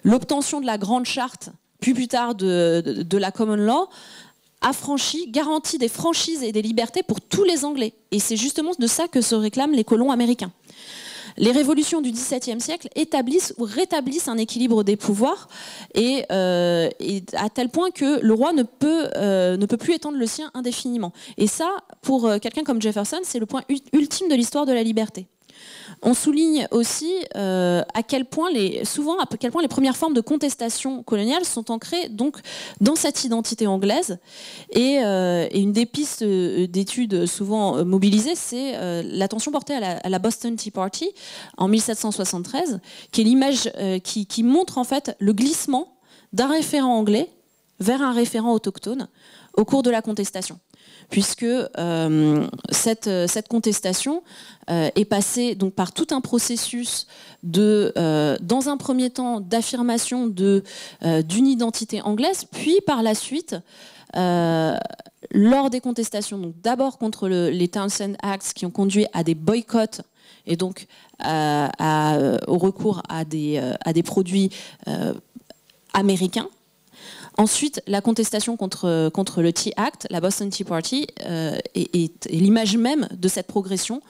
L'obtention de la Grande Charte, puis plus tard de, de la Common Law, affranchit, garantit des franchises et des libertés pour tous les Anglais. Et c'est justement de ça que se réclament les colons américains. Les révolutions du XVIIe siècle établissent ou rétablissent un équilibre des pouvoirs, et, euh, à tel point que le roi ne peut, euh, ne peut plus étendre le sien indéfiniment. Et ça, pour euh, quelqu'un comme Jefferson, c'est le point ultime de l'histoire de la liberté. On souligne aussi euh, à quel point les, souvent à quel point les premières formes de contestation coloniale sont ancrées donc dans cette identité anglaise. Et, euh, une des pistes euh, d'études souvent mobilisées, c'est l'attention portée à la, Boston Tea Party en 1773, qui est l'image qui montre en fait le glissement d'un référent anglais vers un référent autochtone au cours de la contestation puisque euh, euh, cette, contestation euh, est passée donc, par tout un processus de, dans un premier temps, d'affirmation d'une identité anglaise, puis par la suite lors des contestations, d'abord contre les Townsend Acts qui ont conduit à des boycotts et donc au recours à des, produits américains, Ensuite, la contestation contre, contre le Tea Act, la Boston Tea Party, euh, est, l'image même de cette progression.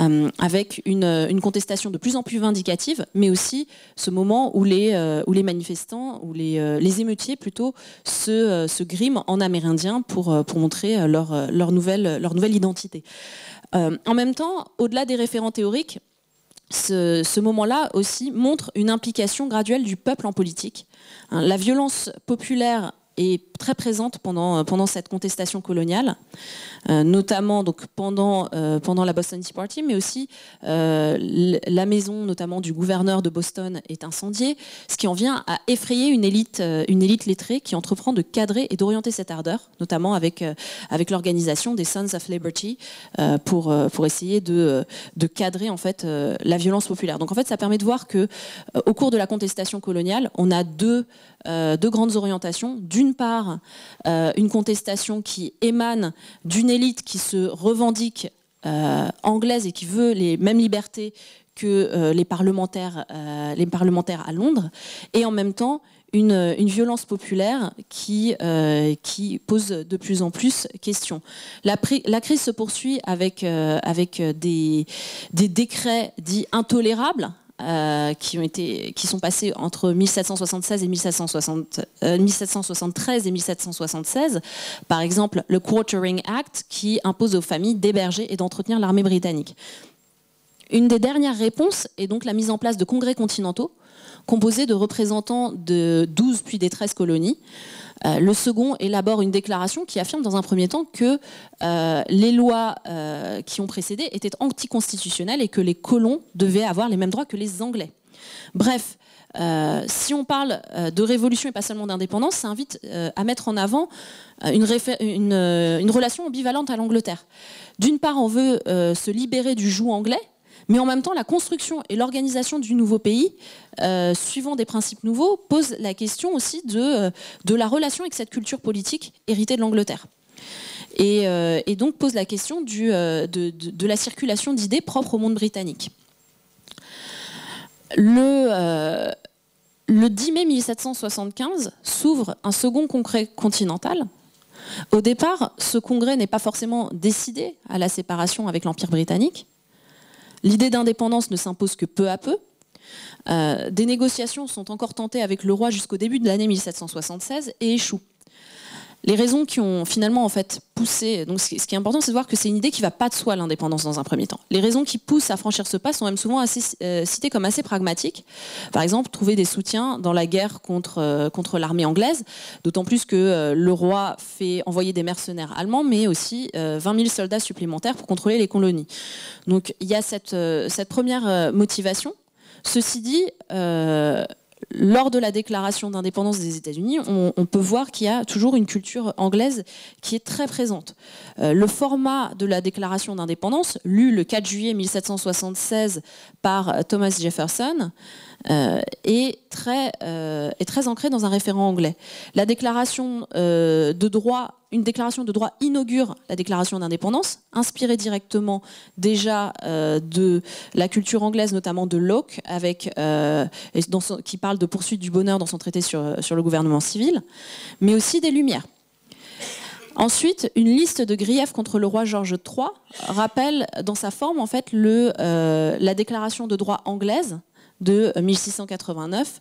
Euh, avec une, contestation de plus en plus vindicative, mais aussi ce moment où les, euh, où les manifestants, ou les, les, émeutiers plutôt, se, griment en amérindien pour, pour montrer leur, leur, nouvelle, leur nouvelle identité. en même temps, au-delà des référents théoriques, ce, moment-là aussi montre une implication graduelle du peuple en politique. Hein, la violence populaire est très présente pendant, euh, pendant cette contestation coloniale, euh, notamment donc, pendant, euh, pendant la Boston Tea Party, mais aussi la maison notamment du gouverneur de Boston est incendiée, ce qui en vient à effrayer une élite, une élite lettrée qui entreprend de cadrer et d'orienter cette ardeur, notamment avec, avec l'organisation des Sons of Liberty, pour, pour essayer de, cadrer en fait, la violence populaire. Donc en fait, ça permet de voir qu'au au cours de la contestation coloniale, on a deux, deux grandes orientations d'une part euh, une contestation qui émane d'une élite qui se revendique euh, anglaise et qui veut les mêmes libertés que euh, les, parlementaires, les parlementaires à Londres, et en même temps une, violence populaire qui, qui pose de plus en plus question. La, la crise se poursuit avec, avec des décrets dits intolérables euh, qui, ont été, qui sont passés entre 1776 et 1773 euh, et 1776. Par exemple, le Quartering Act qui impose aux familles d'héberger et d'entretenir l'armée britannique. Une des dernières réponses est donc la mise en place de congrès continentaux composés de représentants de 12 puis des 13 colonies euh, le second élabore une déclaration qui affirme dans un premier temps que euh, les lois euh, qui ont précédé étaient anticonstitutionnelles et que les colons devaient avoir les mêmes droits que les Anglais. Bref, si on parle de révolution et pas seulement d'indépendance, ça invite à mettre en avant une relation ambivalente à l'Angleterre. D'une part, on veut se libérer du joug anglais, mais en même temps, la construction et l'organisation du nouveau pays, euh, suivant des principes nouveaux, pose la question aussi euh, de, la relation avec cette culture politique héritée de l'Angleterre. Et, euh, donc pose la question de, la circulation d'idées propres au monde britannique. Le, le 10 mai 1775 s'ouvre un second congrès continental, au départ, ce congrès n'est pas forcément décidé à la séparation avec l'Empire britannique. L'idée d'indépendance ne s'impose que peu à peu. Euh, des négociations sont encore tentées avec le roi jusqu'au début de l'année 1776 et échouent les raisons qui ont finalement en fait poussé. Donc, ce qui est important, c'est de voir que c'est une idée qui va pas de soi l'indépendance dans un premier temps. Les raisons qui poussent à franchir ce pas sont même souvent assez, euh, citées comme assez pragmatiques. Par exemple, trouver des soutiens dans la guerre contre euh, contre l'armée anglaise, d'autant plus que euh, le roi fait envoyer des mercenaires allemands, mais aussi 20 000 soldats supplémentaires pour contrôler les colonies. Donc, il y a cette cette première motivation. Ceci dit lors de la déclaration d'indépendance des États-Unis, on, peut voir qu'il y a toujours une culture anglaise qui est très présente. Euh, le format de la déclaration d'indépendance, lu le 4 juillet 1776 par euh, Thomas Jefferson, est, euh, très, est euh, très ancrée dans un référent anglais. La déclaration euh, de une déclaration de droit inaugure la déclaration d'indépendance, inspirée directement déjà de la culture anglaise, notamment de Locke, avec, dans qui parle de poursuite du bonheur dans son traité sur, le gouvernement civil, mais aussi des Lumières. Ensuite, une liste de griefs contre le roi George III rappelle dans sa forme en fait le, la déclaration de droit anglaise de 1689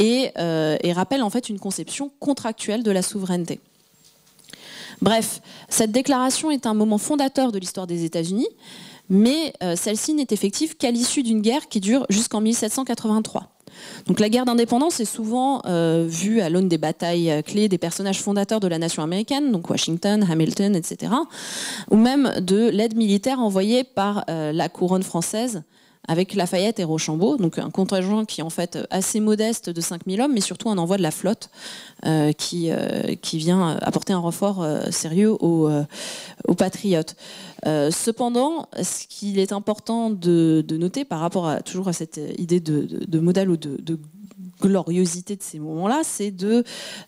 euh, et, rappelle en fait une conception contractuelle de la souveraineté. Bref, cette déclaration est un moment fondateur de l'histoire des États-Unis, mais euh, celle-ci n'est effective qu'à l'issue d'une guerre qui dure jusqu'en 1783. Donc la guerre d'indépendance est souvent euh, vue à l'aune des batailles clés des personnages fondateurs de la nation américaine, donc Washington, Hamilton, etc., ou même de l'aide militaire envoyée par la couronne française avec Lafayette et Rochambeau, donc un contingent qui est en fait assez modeste de 5000 hommes, mais surtout un envoi de la flotte euh, qui, euh, qui vient apporter un renfort euh, sérieux aux, patriotes. cependant, ce qu'il est important de, noter par rapport à, toujours à cette idée de, de modèle ou de, gloriosité de ces moments-là, c'est de,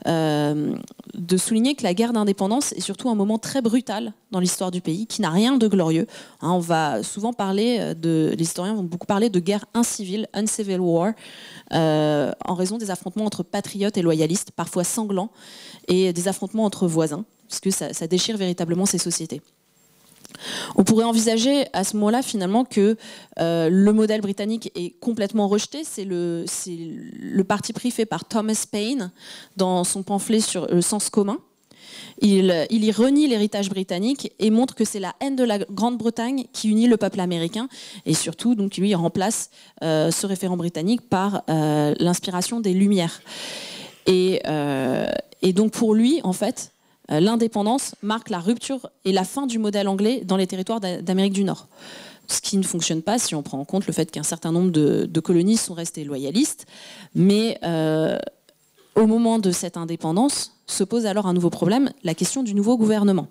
euh, de souligner que la guerre d'indépendance est surtout un moment très brutal dans l'histoire du pays, qui n'a rien de glorieux. Hein, on va souvent parler, euh, de, les historiens vont beaucoup parler de guerre incivile, civil war, euh, en raison des affrontements entre patriotes et loyalistes, parfois sanglants, et des affrontements entre voisins, puisque ça, ça déchire véritablement ces sociétés. On pourrait envisager à ce moment-là finalement que euh, le modèle britannique est complètement rejeté. C'est le, parti pris fait par Thomas Paine dans son pamphlet sur le euh, sens commun. Il, y renie l'héritage britannique et montre que c'est la haine de la Grande-Bretagne qui unit le peuple américain. Et surtout, donc, lui, il remplace euh, ce référent britannique par l'inspiration des Lumières. et, donc pour lui, en fait, euh, l'indépendance marque la rupture et la fin du modèle anglais dans les territoires d'Amérique du Nord. Ce qui ne fonctionne pas si on prend en compte le fait qu'un certain nombre de, colonies sont restées loyalistes. Mais euh, au moment de cette indépendance se pose alors un nouveau problème, la question du nouveau gouvernement.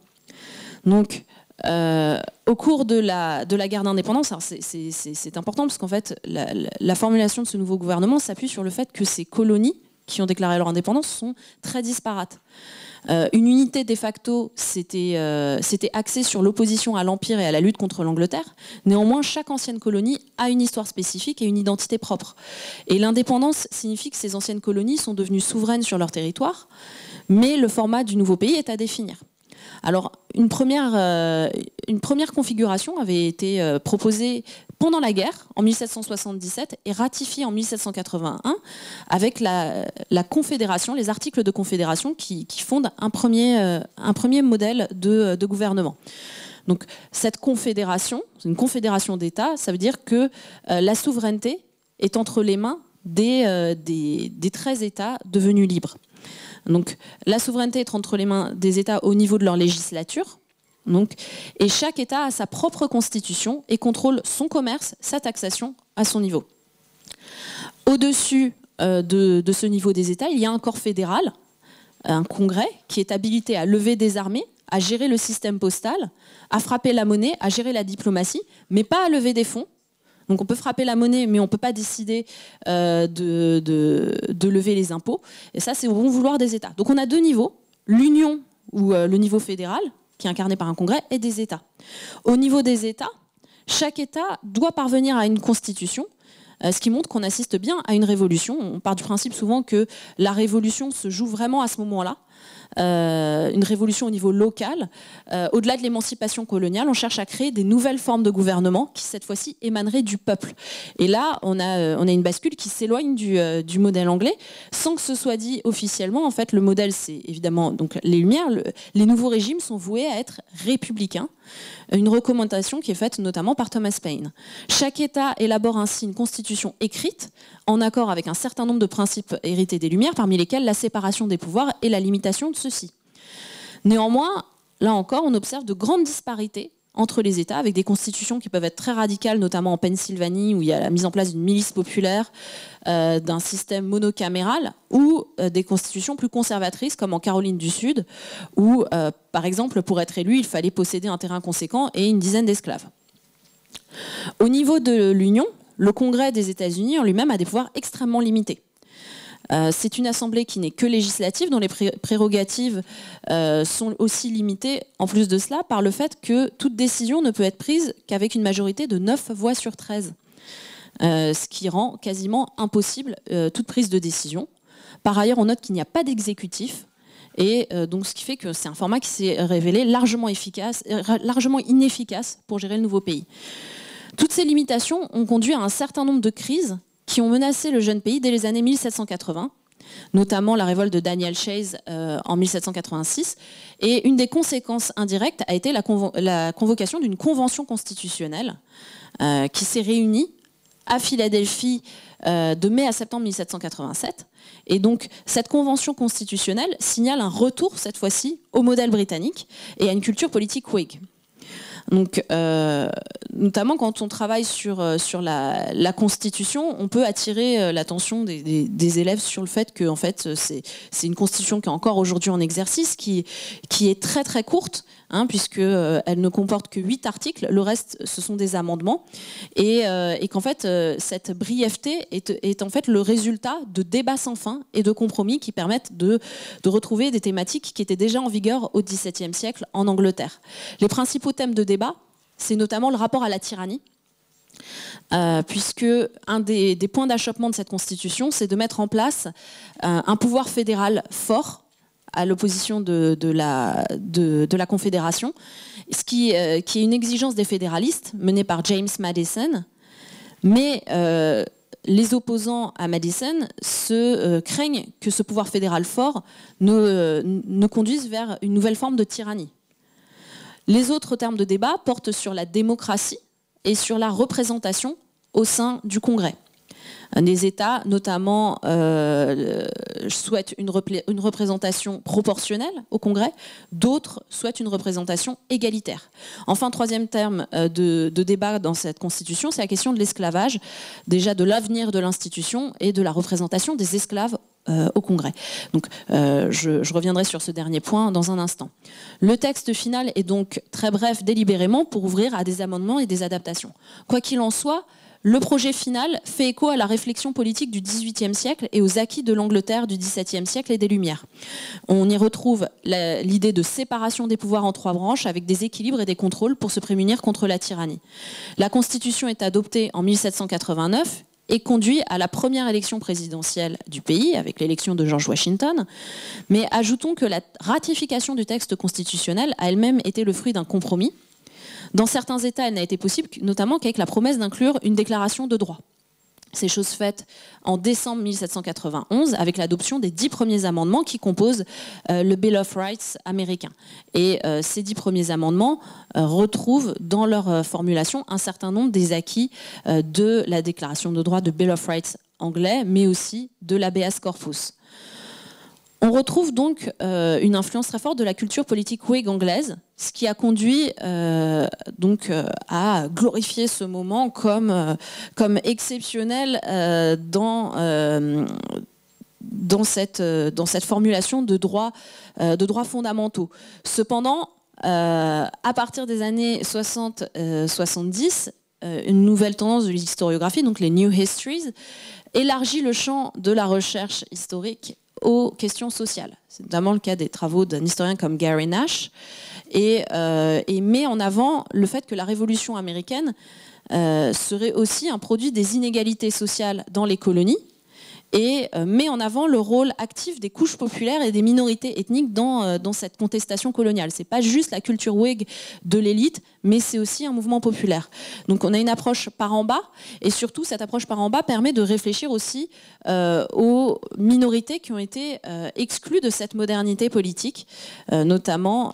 Donc, euh, au cours de la, guerre d'indépendance, c'est important parce qu'en fait, la, formulation de ce nouveau gouvernement s'appuie sur le fait que ces colonies qui ont déclaré leur indépendance sont très disparates. Euh, une unité de facto c'était euh, axée sur l'opposition à l'Empire et à la lutte contre l'Angleterre. Néanmoins, chaque ancienne colonie a une histoire spécifique et une identité propre. Et l'indépendance signifie que ces anciennes colonies sont devenues souveraines sur leur territoire, mais le format du nouveau pays est à définir. Alors, euh, une première, configuration avait été euh, proposée pendant la guerre, en 1777, et ratifiée en 1781, avec la, confédération, les articles de confédération qui, fondent un premier, euh, modèle de, gouvernement. Donc, cette confédération, une confédération d'États, ça veut dire que la souveraineté est entre les mains des 13 États devenus libres. Donc la souveraineté est entre les mains des États au niveau de leur législature. Donc, et chaque État a sa propre constitution et contrôle son commerce, sa taxation à son niveau. Au-dessus euh, de ce niveau des États, il y a un corps fédéral, un congrès, qui est habilité à lever des armées, à gérer le système postal, à frapper la monnaie, à gérer la diplomatie, mais pas à lever des fonds, donc on peut frapper la monnaie, mais on ne peut pas décider euh, de, lever les impôts. Et ça, c'est au bon vouloir des États. Donc on a deux niveaux, l'Union ou euh, le niveau fédéral, qui est incarné par un Congrès, et des États. Au niveau des États, chaque État doit parvenir à une constitution. Euh, ce qui montre qu'on assiste bien à une révolution. On part du principe souvent que la révolution se joue vraiment à ce moment-là. Euh, une révolution au niveau local. Euh, au-delà de l'émancipation coloniale, on cherche à créer des nouvelles formes de gouvernement qui, cette fois-ci, émaneraient du peuple. Et là, on a, euh, on a une bascule qui s'éloigne du, modèle anglais, sans que ce soit dit officiellement. En fait, le modèle, c'est évidemment donc, les Lumières. les nouveaux régimes sont voués à être républicains, une recommandation qui est faite notamment par Thomas Paine. Chaque État élabore ainsi une constitution écrite, en accord avec un certain nombre de principes hérités des Lumières, parmi lesquels la séparation des pouvoirs et la limitation de ceux-ci. Néanmoins, là encore, on observe de grandes disparités entre les États, avec des constitutions qui peuvent être très radicales, notamment en Pennsylvanie, où il y a la mise en place d'une milice populaire, euh, d'un système monocaméral, ou euh, des constitutions plus conservatrices, comme en Caroline du Sud, où, euh, par exemple, pour être élu, il fallait posséder un terrain conséquent et une dizaine d'esclaves. Au niveau de l'Union, le Congrès des États-Unis en lui-même a des pouvoirs extrêmement limités. Euh, c'est une assemblée qui n'est que législative, dont les prérogatives euh, sont aussi limitées, en plus de cela, par le fait que toute décision ne peut être prise qu'avec une majorité de 9 voix sur 13, euh, ce qui rend quasiment impossible toute prise de décision. Par ailleurs, on note qu'il n'y a pas d'exécutif. Et donc, ce qui fait que c'est un format qui s'est révélé largement largement inefficace pour gérer le nouveau pays. Toutes ces limitations ont conduit à un certain nombre de crises qui ont menacé le jeune pays dès les années 1780, notamment la révolte de Daniel Chase euh, en 1786. Et une des conséquences indirectes a été la, convocation d'une convention constitutionnelle euh, qui s'est réunie à Philadelphie euh, de mai à septembre 1787. Et donc cette convention constitutionnelle signale un retour, cette fois-ci, au modèle britannique et à une culture politique Whig. Donc, euh, notamment quand on travaille sur, euh, la, Constitution, on peut attirer euh, l'attention des, élèves sur le fait que, en fait, c'est une Constitution qui est encore aujourd'hui en exercice, qui est très très courte, Hein, puisqu'elle euh, ne comporte que huit articles, le reste ce sont des amendements, et, euh, qu'en fait euh, cette brièveté est, en fait le résultat de débats sans fin et de compromis qui permettent de, retrouver des thématiques qui étaient déjà en vigueur au XVIIe siècle en Angleterre. Les principaux thèmes de débat, c'est notamment le rapport à la tyrannie, puisque un des, points d'achoppement de cette constitution, c'est de mettre en place un pouvoir fédéral fort à l'opposition de, la, de, la Confédération, ce qui, euh, qui, est une exigence des fédéralistes menée par James Madison. Mais euh, les opposants à Madison se euh, craignent que ce pouvoir fédéral fort ne conduise vers une nouvelle forme de tyrannie. Les autres termes de débat portent sur la démocratie et sur la représentation au sein du Congrès. Euh, des États, notamment euh, souhaitent une, représentation proportionnelle au Congrès, d'autres souhaitent une représentation égalitaire. Enfin, troisième terme euh, de, débat dans cette Constitution, c'est la question de l'esclavage, déjà de l'avenir de l'institution et de la représentation des esclaves au Congrès. Donc je, reviendrai sur ce dernier point dans un instant. Le texte final est donc très bref délibérément pour ouvrir à des amendements et des adaptations. Quoi qu'il en soit, le projet final fait écho à la réflexion politique du XVIIIe siècle et aux acquis de l'Angleterre du XVIIe siècle et des Lumières. On y retrouve l'idée de séparation des pouvoirs en trois branches avec des équilibres et des contrôles pour se prémunir contre la tyrannie. La Constitution est adoptée en 1789 et conduit à la première élection présidentielle du pays, avec l'élection de George Washington. Mais ajoutons que la ratification du texte constitutionnel a elle-même été le fruit d'un compromis dans certains États, elle n'a été possible, notamment qu'avec la promesse d'inclure une déclaration de droit. Ces choses faites en décembre 1791 avec l'adoption des dix premiers amendements qui composent euh, le Bill of Rights américain. Et euh, ces dix premiers amendements euh, retrouvent dans leur formulation un certain nombre des acquis de la déclaration de droit de Bill of Rights anglais, mais aussi de l'ABS corpus. On retrouve donc euh, une influence très forte de la culture politique Whig anglaise, ce qui a conduit euh, donc euh, à glorifier ce moment comme, comme exceptionnel dans, dans, cette, dans cette formulation de droits, de droits fondamentaux. Cependant, à partir des années 60-70, une nouvelle tendance de l'historiographie, donc les New Histories, élargit le champ de la recherche historique aux questions sociales. C'est notamment le cas des travaux d'un historien comme Gary Nash, et, euh, met en avant le fait que la révolution américaine euh, serait aussi un produit des inégalités sociales dans les colonies, et euh, met en avant le rôle actif des couches populaires et des minorités ethniques dans, euh, cette contestation coloniale. Ce n'est pas juste la culture wig de l'élite, mais c'est aussi un mouvement populaire. Donc on a une approche par en bas, et surtout cette approche par en bas permet de réfléchir aussi euh, aux minorités qui ont été exclues de cette modernité politique, notamment,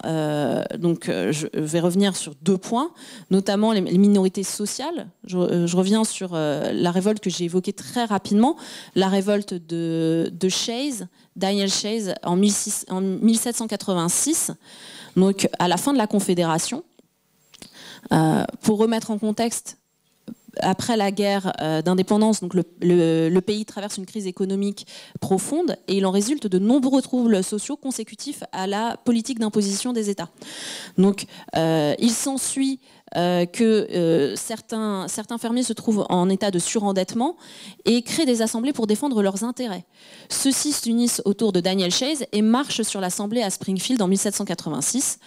donc je vais revenir sur deux points, notamment les, minorités sociales. Je, reviens sur la révolte que j'ai évoquée très rapidement, la révolte de, de Shays, Daniel Shays, en, 1786, donc à la fin de la Confédération. Euh, pour remettre en contexte, après la guerre euh, d'indépendance, donc le, pays traverse une crise économique profonde et il en résulte de nombreux troubles sociaux consécutifs à la politique d'imposition des États. Donc euh, il s'ensuit euh, que euh, certains, fermiers se trouvent en état de surendettement et créent des assemblées pour défendre leurs intérêts. Ceux-ci s'unissent autour de Daniel Chase et marchent sur l'assemblée à Springfield en 1786.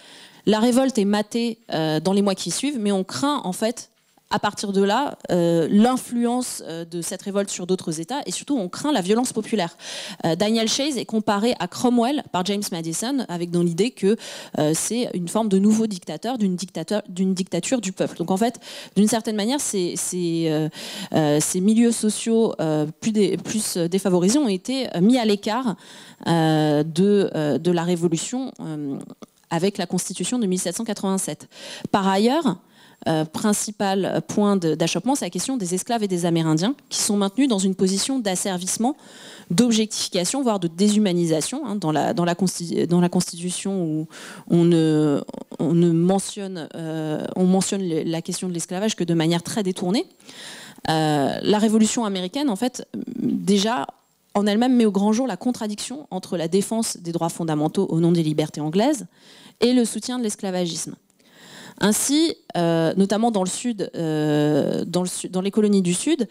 La révolte est matée euh, dans les mois qui suivent, mais on craint en fait à partir de là, euh, l'influence euh, de cette révolte sur d'autres États, et surtout, on craint la violence populaire. Euh, Daniel Chase est comparé à Cromwell par James Madison, avec dans l'idée que c'est une forme de nouveau dictateur, d'une dictature du peuple. Donc en fait, d'une certaine manière, ces, milieux sociaux plus, plus, défavorisés ont été mis à l'écart de, de, la Révolution avec la Constitution de 1787. Par ailleurs, euh, principal point d'achoppement, c'est la question des esclaves et des Amérindiens, qui sont maintenus dans une position d'asservissement, d'objectification, voire de déshumanisation. Hein, dans, la, dans, la Constitution, où on ne, mentionne, euh, on mentionne la question de l'esclavage que de manière très détournée. Euh, la Révolution américaine, en fait, déjà en elle-même met au grand jour la contradiction entre la défense des droits fondamentaux au nom des libertés anglaises et le soutien de l'esclavagisme. Ainsi, euh, notamment dans, le sud, euh, les colonies du Sud,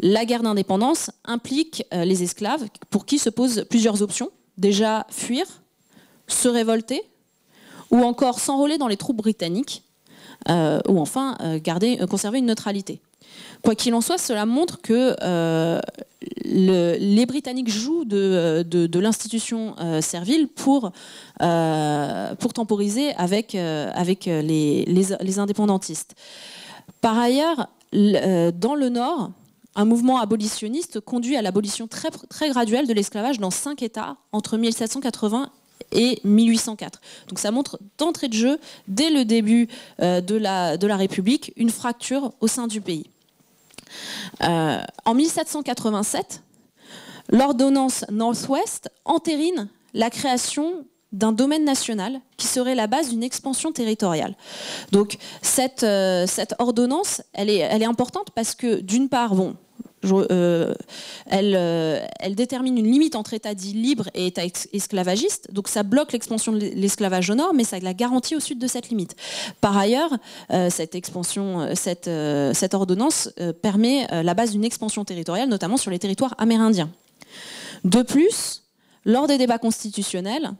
la guerre d'indépendance implique euh, les esclaves pour qui se posent plusieurs options. Déjà fuir, se révolter, ou encore s'enrôler dans les troupes britanniques, ou enfin garder, conserver une neutralité. Quoi qu'il en soit, cela montre que euh, les Britanniques jouent de, l'institution euh, servile euh, pour, temporiser avec, les, indépendantistes. Par ailleurs, dans le Nord, un mouvement abolitionniste conduit à l'abolition très, graduelle de l'esclavage dans cinq États entre 1780 et 1804. Donc ça montre d'entrée de jeu, dès le début de la République, une fracture au sein du pays. Euh, en 1787, l'ordonnance Northwest entérine la création d'un domaine national qui serait la base d'une expansion territoriale. Donc cette, euh, ordonnance, elle est, elle est importante parce que d'une part, bon, euh, euh, elle, détermine une limite entre État dit libre et État esclavagiste, donc ça bloque l'expansion de l'esclavage au nord, mais ça la garantit au sud de cette limite. Par ailleurs, euh, cette expansion, cette ordonnance permet la base d'une expansion territoriale, notamment sur les territoires amérindiens. De plus, lors des débats constitutionnels,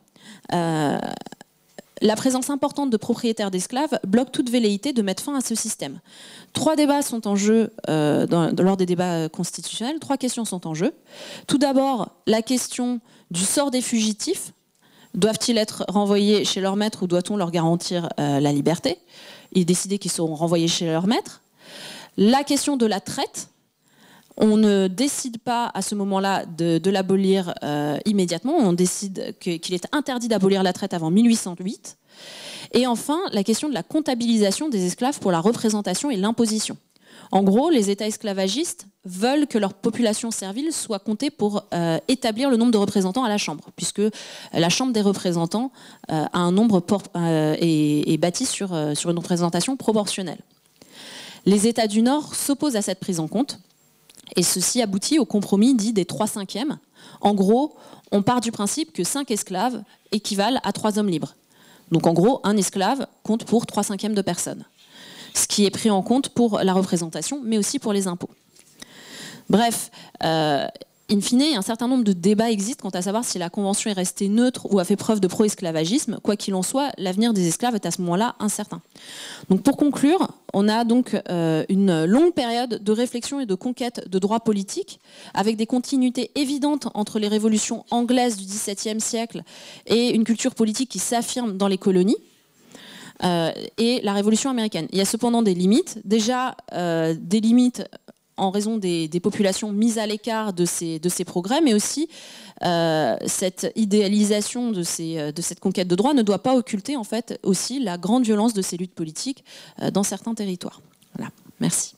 la présence importante de propriétaires d'esclaves bloque toute velléité de mettre fin à ce système. Trois débats sont en jeu euh, lors des débats constitutionnels. Trois questions sont en jeu. Tout d'abord, la question du sort des fugitifs. Doivent-ils être renvoyés chez leur maître ou doit-on leur garantir euh, la liberté Ils décider qu'ils seront renvoyés chez leur maître La question de la traite, on ne décide pas à ce moment-là de, l'abolir euh, immédiatement, on décide qu'il est interdit d'abolir la traite avant 1808. Et enfin, la question de la comptabilisation des esclaves pour la représentation et l'imposition. En gros, les États esclavagistes veulent que leur population servile soit comptée pour euh, établir le nombre de représentants à la Chambre, puisque la Chambre des représentants euh, a un nombre est, bâtie sur une représentation proportionnelle. Les États du Nord s'opposent à cette prise en compte et ceci aboutit au compromis dit des trois cinquièmes. En gros, on part du principe que cinq esclaves équivalent à trois hommes libres. Donc en gros, un esclave compte pour trois cinquièmes de personnes. Ce qui est pris en compte pour la représentation, mais aussi pour les impôts. Bref, euh, in fine, un certain nombre de débats existent quant à savoir si la Convention est restée neutre ou a fait preuve de pro-esclavagisme. Quoi qu'il en soit, l'avenir des esclaves est à ce moment-là incertain. Donc pour conclure, on a donc euh, une longue période de réflexion et de conquête de droits politiques, avec des continuités évidentes entre les révolutions anglaises du XVIIe siècle et une culture politique qui s'affirme dans les colonies. Euh, et la révolution américaine. Il y a cependant des limites, déjà euh, des limites en raison des, populations mises à l'écart de ces, de ces progrès, mais aussi euh, cette idéalisation de, ces, euh, de cette conquête de droits ne doit pas occulter en fait aussi la grande violence de ces luttes politiques euh, dans certains territoires. Voilà, merci.